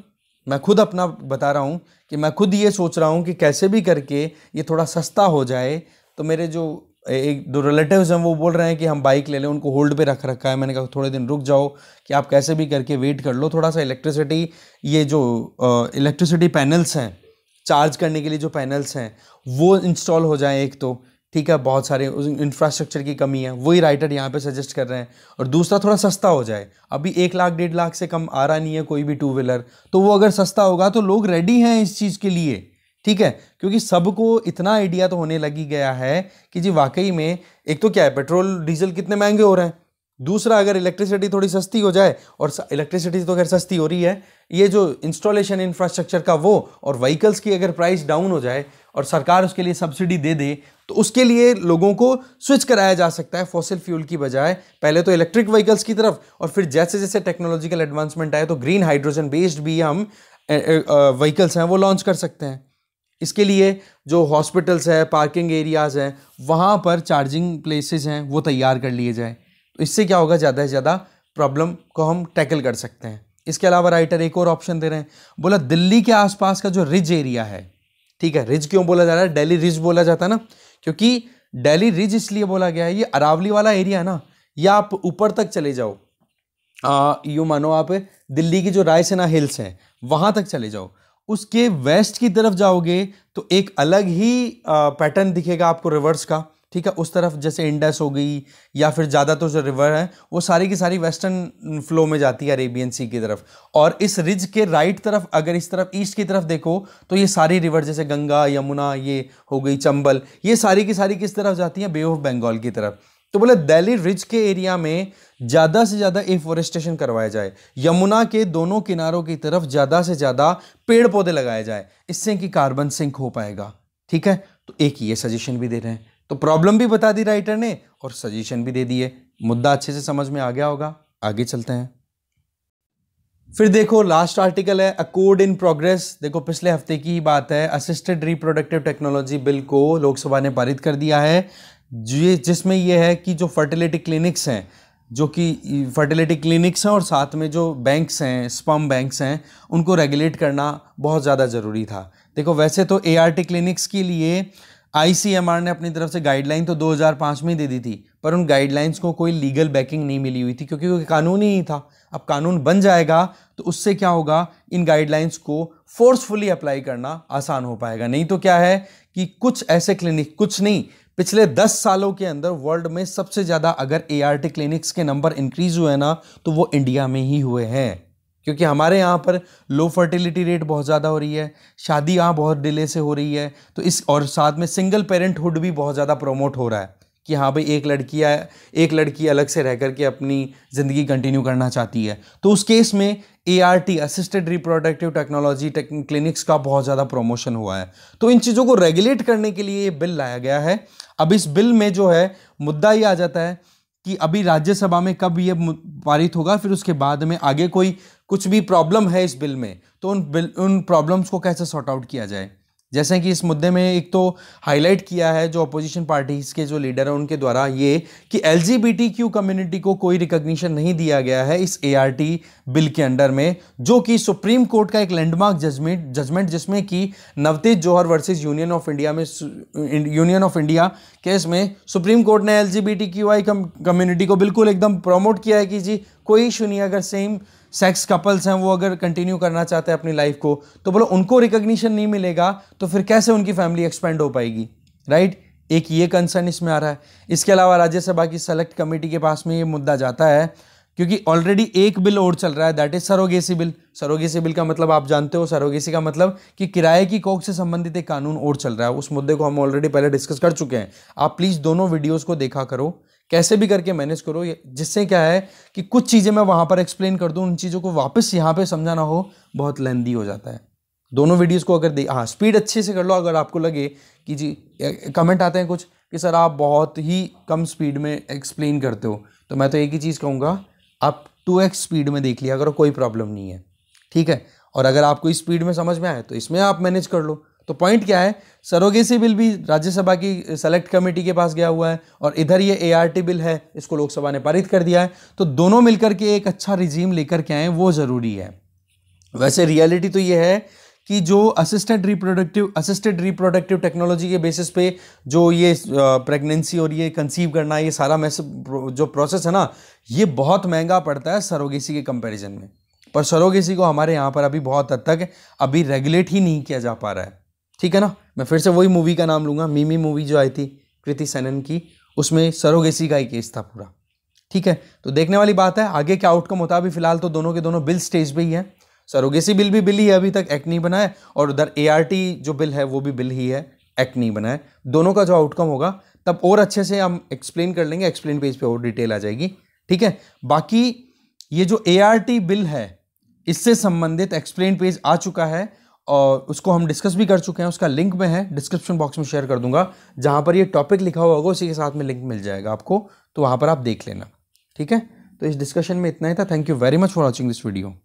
मैं खुद अपना बता रहा हूँ कि मैं खुद ये सोच रहा हूँ कि कैसे भी करके ये थोड़ा सस्ता हो जाए तो मेरे जो एक दो रिलेटिव्स हैं वो बोल रहे हैं कि हम बाइक ले लें उनको होल्ड पे रख रखा है मैंने कहा थोड़े दिन रुक जाओ कि आप कैसे भी करके वेट कर लो थोड़ा सा इलेक्ट्रिसिटी ये जो इलेक्ट्रिसिटी पैनल्स हैं चार्ज करने के लिए जो पैनल्स हैं वो इंस्टॉल हो जाए एक तो ठीक है बहुत सारे इंफ्रास्ट्रक्चर की कमी है वही राइटर यहाँ पे सजेस्ट कर रहे हैं और दूसरा थोड़ा सस्ता हो जाए अभी एक लाख डेढ़ लाख से कम आ रहा नहीं है कोई भी टू व्हीलर तो वो अगर सस्ता होगा तो लोग रेडी हैं इस चीज़ के लिए ठीक है क्योंकि सबको इतना आइडिया तो होने लगी गया है कि जी वाकई में एक तो क्या है पेट्रोल डीजल कितने महंगे हो रहे हैं दूसरा अगर इलेक्ट्रिसिटी थोड़ी सस्ती हो जाए और इलेक्ट्रिसिटी तो खैर सस्ती हो रही है ये जो इंस्टॉलेशन इंफ्रास्ट्रक्चर का वो और व्हीकल्स की अगर प्राइस डाउन हो जाए और सरकार उसके लिए सब्सिडी दे दे तो उसके लिए लोगों को स्विच कराया जा सकता है फॉसिल फ्यूल की बजाय पहले तो इलेक्ट्रिक व्हीकल्स की तरफ और फिर जैसे जैसे टेक्नोलॉजिकल एडवांसमेंट आए तो ग्रीन हाइड्रोजन बेस्ड भी हम व्हीकल्स हैं वो लॉन्च कर सकते हैं इसके लिए जो हॉस्पिटल्स है पार्किंग एरियाज़ हैं वहाँ पर चार्जिंग प्लेसेस हैं वो तैयार कर लिए जाएँ तो इससे क्या होगा ज़्यादा से ज़्यादा प्रॉब्लम को हम टैकल कर सकते हैं इसके अलावा राइटर एक और ऑप्शन दे रहे हैं बोला दिल्ली के आसपास का जो रिज एरिया है ठीक है रिज क्यों बोला जा रहा है डेली रिज बोला जाता है ना क्योंकि डेली रिज इसलिए बोला गया है ये अरावली वाला एरिया है ना या आप ऊपर तक चले जाओ यूँ मानो आप दिल्ली की जो रायसेना हिल्स हैं वहाँ तक चले जाओ उसके वेस्ट की तरफ जाओगे तो एक अलग ही पैटर्न दिखेगा आपको रिवर्स का ठीक है उस तरफ जैसे इंडस हो गई या फिर ज़्यादा तो जो रिवर है वो सारी की सारी वेस्टर्न फ्लो में जाती है अरेबियन सी की तरफ और इस रिज के राइट तरफ अगर इस तरफ ईस्ट की तरफ देखो तो ये सारी रिवर जैसे गंगा यमुना ये हो गई चंबल ये सारी की सारी किस तरफ जाती है बे ऑफ बंगाल की तरफ तो बोले दिल्ली रिज के एरिया में ज़्यादा से ज़्यादा एफोरेस्टेशन करवाया जाए यमुना के दोनों किनारों की तरफ ज़्यादा से ज़्यादा पेड़ पौधे लगाए जाए इससे कि कार्बन सिंक हो पाएगा ठीक है तो एक ये सजेशन भी दे रहे हैं तो प्रॉब्लम भी बता दी राइटर ने और सजेशन भी दे दिए मुद्दा अच्छे से समझ में आ गया होगा आगे चलते हैं फिर देखो लास्ट आर्टिकल है अ कोड इन प्रोग्रेस देखो पिछले हफ्ते की ही बात है असिस्टेड रिप्रोडक्टिव टेक्नोलॉजी बिल को लोकसभा ने पारित कर दिया है ये जिसमें ये है कि जो फर्टिलिटी क्लिनिक्स हैं जो कि फर्टिलिटी क्लिनिक्स हैं और साथ में जो बैंक्स हैं स्पम बैंक्स हैं उनको रेगुलेट करना बहुत ज़्यादा ज़रूरी था देखो वैसे तो ए क्लिनिक्स के लिए आई ने अपनी तरफ से गाइडलाइन तो 2005 में दे दी थी पर उन गाइडलाइंस को कोई लीगल बैकिंग नहीं मिली हुई थी क्योंकि वो कानून ही नहीं था अब कानून बन जाएगा तो उससे क्या होगा इन गाइडलाइंस को फोर्सफुली अप्लाई करना आसान हो पाएगा नहीं तो क्या है कि कुछ ऐसे क्लिनिक कुछ नहीं पिछले 10 सालों के अंदर वर्ल्ड में सबसे ज़्यादा अगर ए क्लिनिक्स के नंबर इंक्रीज हुए ना तो वो इंडिया में ही हुए हैं क्योंकि हमारे यहाँ पर लो फर्टिलिटी रेट बहुत ज़्यादा हो रही है शादी यहाँ बहुत डिले से हो रही है तो इस और साथ में सिंगल पेरेंटहुड भी बहुत ज़्यादा प्रोमोट हो रहा है कि हाँ भाई एक लड़की या एक लड़की अलग से रह करके अपनी ज़िंदगी कंटिन्यू करना चाहती है तो उस केस में A R T assisted reproductive technology clinics का बहुत ज़्यादा प्रमोशन हुआ है तो इन चीज़ों को रेगुलेट करने के लिए ये बिल लाया गया है अब इस बिल में जो है मुद्दा ये आ जाता है कि अभी राज्यसभा में कब ये पारित होगा फिर उसके बाद में आगे कोई कुछ भी प्रॉब्लम है इस बिल में तो उन बिल उन प्रॉब्लम्स को कैसे सॉर्ट आउट किया जाए जैसे कि इस मुद्दे में एक तो हाईलाइट किया है जो अपोजिशन पार्टीज के जो लीडर हैं उनके द्वारा ये कि एल कम्युनिटी को कोई रिकॉग्निशन नहीं दिया गया है इस ए बिल के अंडर में जो कि सुप्रीम कोर्ट का एक लैंडमार्क जजमेंट जजमेंट जिसमें कि Navtej Johar versus union of India में यूनियन ऑफ इंडिया केस में सुप्रीम कोर्ट ने एल कम्युनिटी को बिल्कुल एकदम प्रमोट किया है कि जी कोई इशू नहीं अगर सेम सेक्स कपल्स हैं वो अगर कंटिन्यू करना चाहते हैं अपनी लाइफ को तो बोलो उनको रिकग्निशन नहीं मिलेगा तो फिर कैसे उनकी फैमिली एक्सपेंड हो पाएगी राइट एक ये कंसर्न इसमें आ रहा है इसके अलावा राज्यसभा की सेलेक्ट कमेटी के पास में ये मुद्दा जाता है क्योंकि ऑलरेडी एक बिल और चल रहा है that is surrogacy bill surrogacy bill का मतलब आप जानते हो सरोगेसी का मतलब कि किराए की कोख से संबंधित एक कानून और चल रहा है उस मुद्दे को हम ऑलरेडी पहले डिस्कस कर चुके हैं आप प्लीज़ दोनों वीडियोज़ को देखा करो कैसे भी करके मैनेज करो जिससे क्या है कि कुछ चीज़ें मैं वहाँ पर एक्सप्लेन कर दूँ उन चीज़ों को वापस यहाँ पर समझाना हो बहुत लेंदी हो जाता है दोनों वीडियोज़ को अगर दे हाँ स्पीड अच्छे से कर लो अगर आपको लगे कि जी कमेंट आते हैं कुछ कि सर आप बहुत ही कम स्पीड में एक्सप्लेन करते हो तो मैं तो एक ही चीज़ कहूँगा आप टू एक्स स्पीड में देख लिया करो कोई प्रॉब्लम नहीं है ठीक है और अगर आपको इस स्पीड में समझ में आए तो इसमें आप मैनेज कर लो तो पॉइंट क्या है सरोगेसी बिल भी राज्यसभा की सेलेक्ट कमेटी के पास गया हुआ है और इधर ये एआरटी बिल है इसको लोकसभा ने पारित कर दिया है तो दोनों मिलकर के एक अच्छा रिजीम लेकर के आए वो ज़रूरी है वैसे रियलिटी तो ये है कि जो assisted reproductive assisted reproductive technology के बेसिस पे जो ये प्रेगनेंसी और ये कंसीव करना ये सारा मैसे जो प्रोसेस है ना ये बहुत महंगा पड़ता है सरोगेसी के कंपैरिजन में पर सरोगेसी को हमारे यहाँ पर अभी बहुत हद तक अभी रेगुलेट ही नहीं किया जा पा रहा है ठीक है ना मैं फिर से वही मूवी का नाम लूँगा मीमी मूवी जो आई थी कृति सैनन की उसमें सरोगेसी का ही केस था पूरा ठीक है तो देखने वाली बात है आगे क्या आउटकम होता है अभी फिलहाल तो दोनों के दोनों बिल स्टेज पे ही है सरोगेसी बिल भी बिल ही है अभी तक एक्ट नहीं बना है और उधर एआरटी जो बिल है वो भी बिल ही है एक्ट नहीं बना है दोनों का जो आउटकम होगा तब और अच्छे से हम एक्सप्लेन कर लेंगे एक्सप्लेन पेज पे और डिटेल आ जाएगी ठीक है बाकी ये जो ए बिल है इससे संबंधित एक्सप्लेन पेज आ चुका है और उसको हम डिस्कस भी कर चुके हैं उसका लिंक में है डिस्क्रिप्शन बॉक्स में शेयर कर दूंगा जहाँ पर ये टॉपिक लिखा हुआ होगा उसी के साथ में लिंक मिल जाएगा आपको तो वहाँ पर आप देख लेना ठीक है तो इस डिस्कशन में इतना ही था thank you very much for watching this video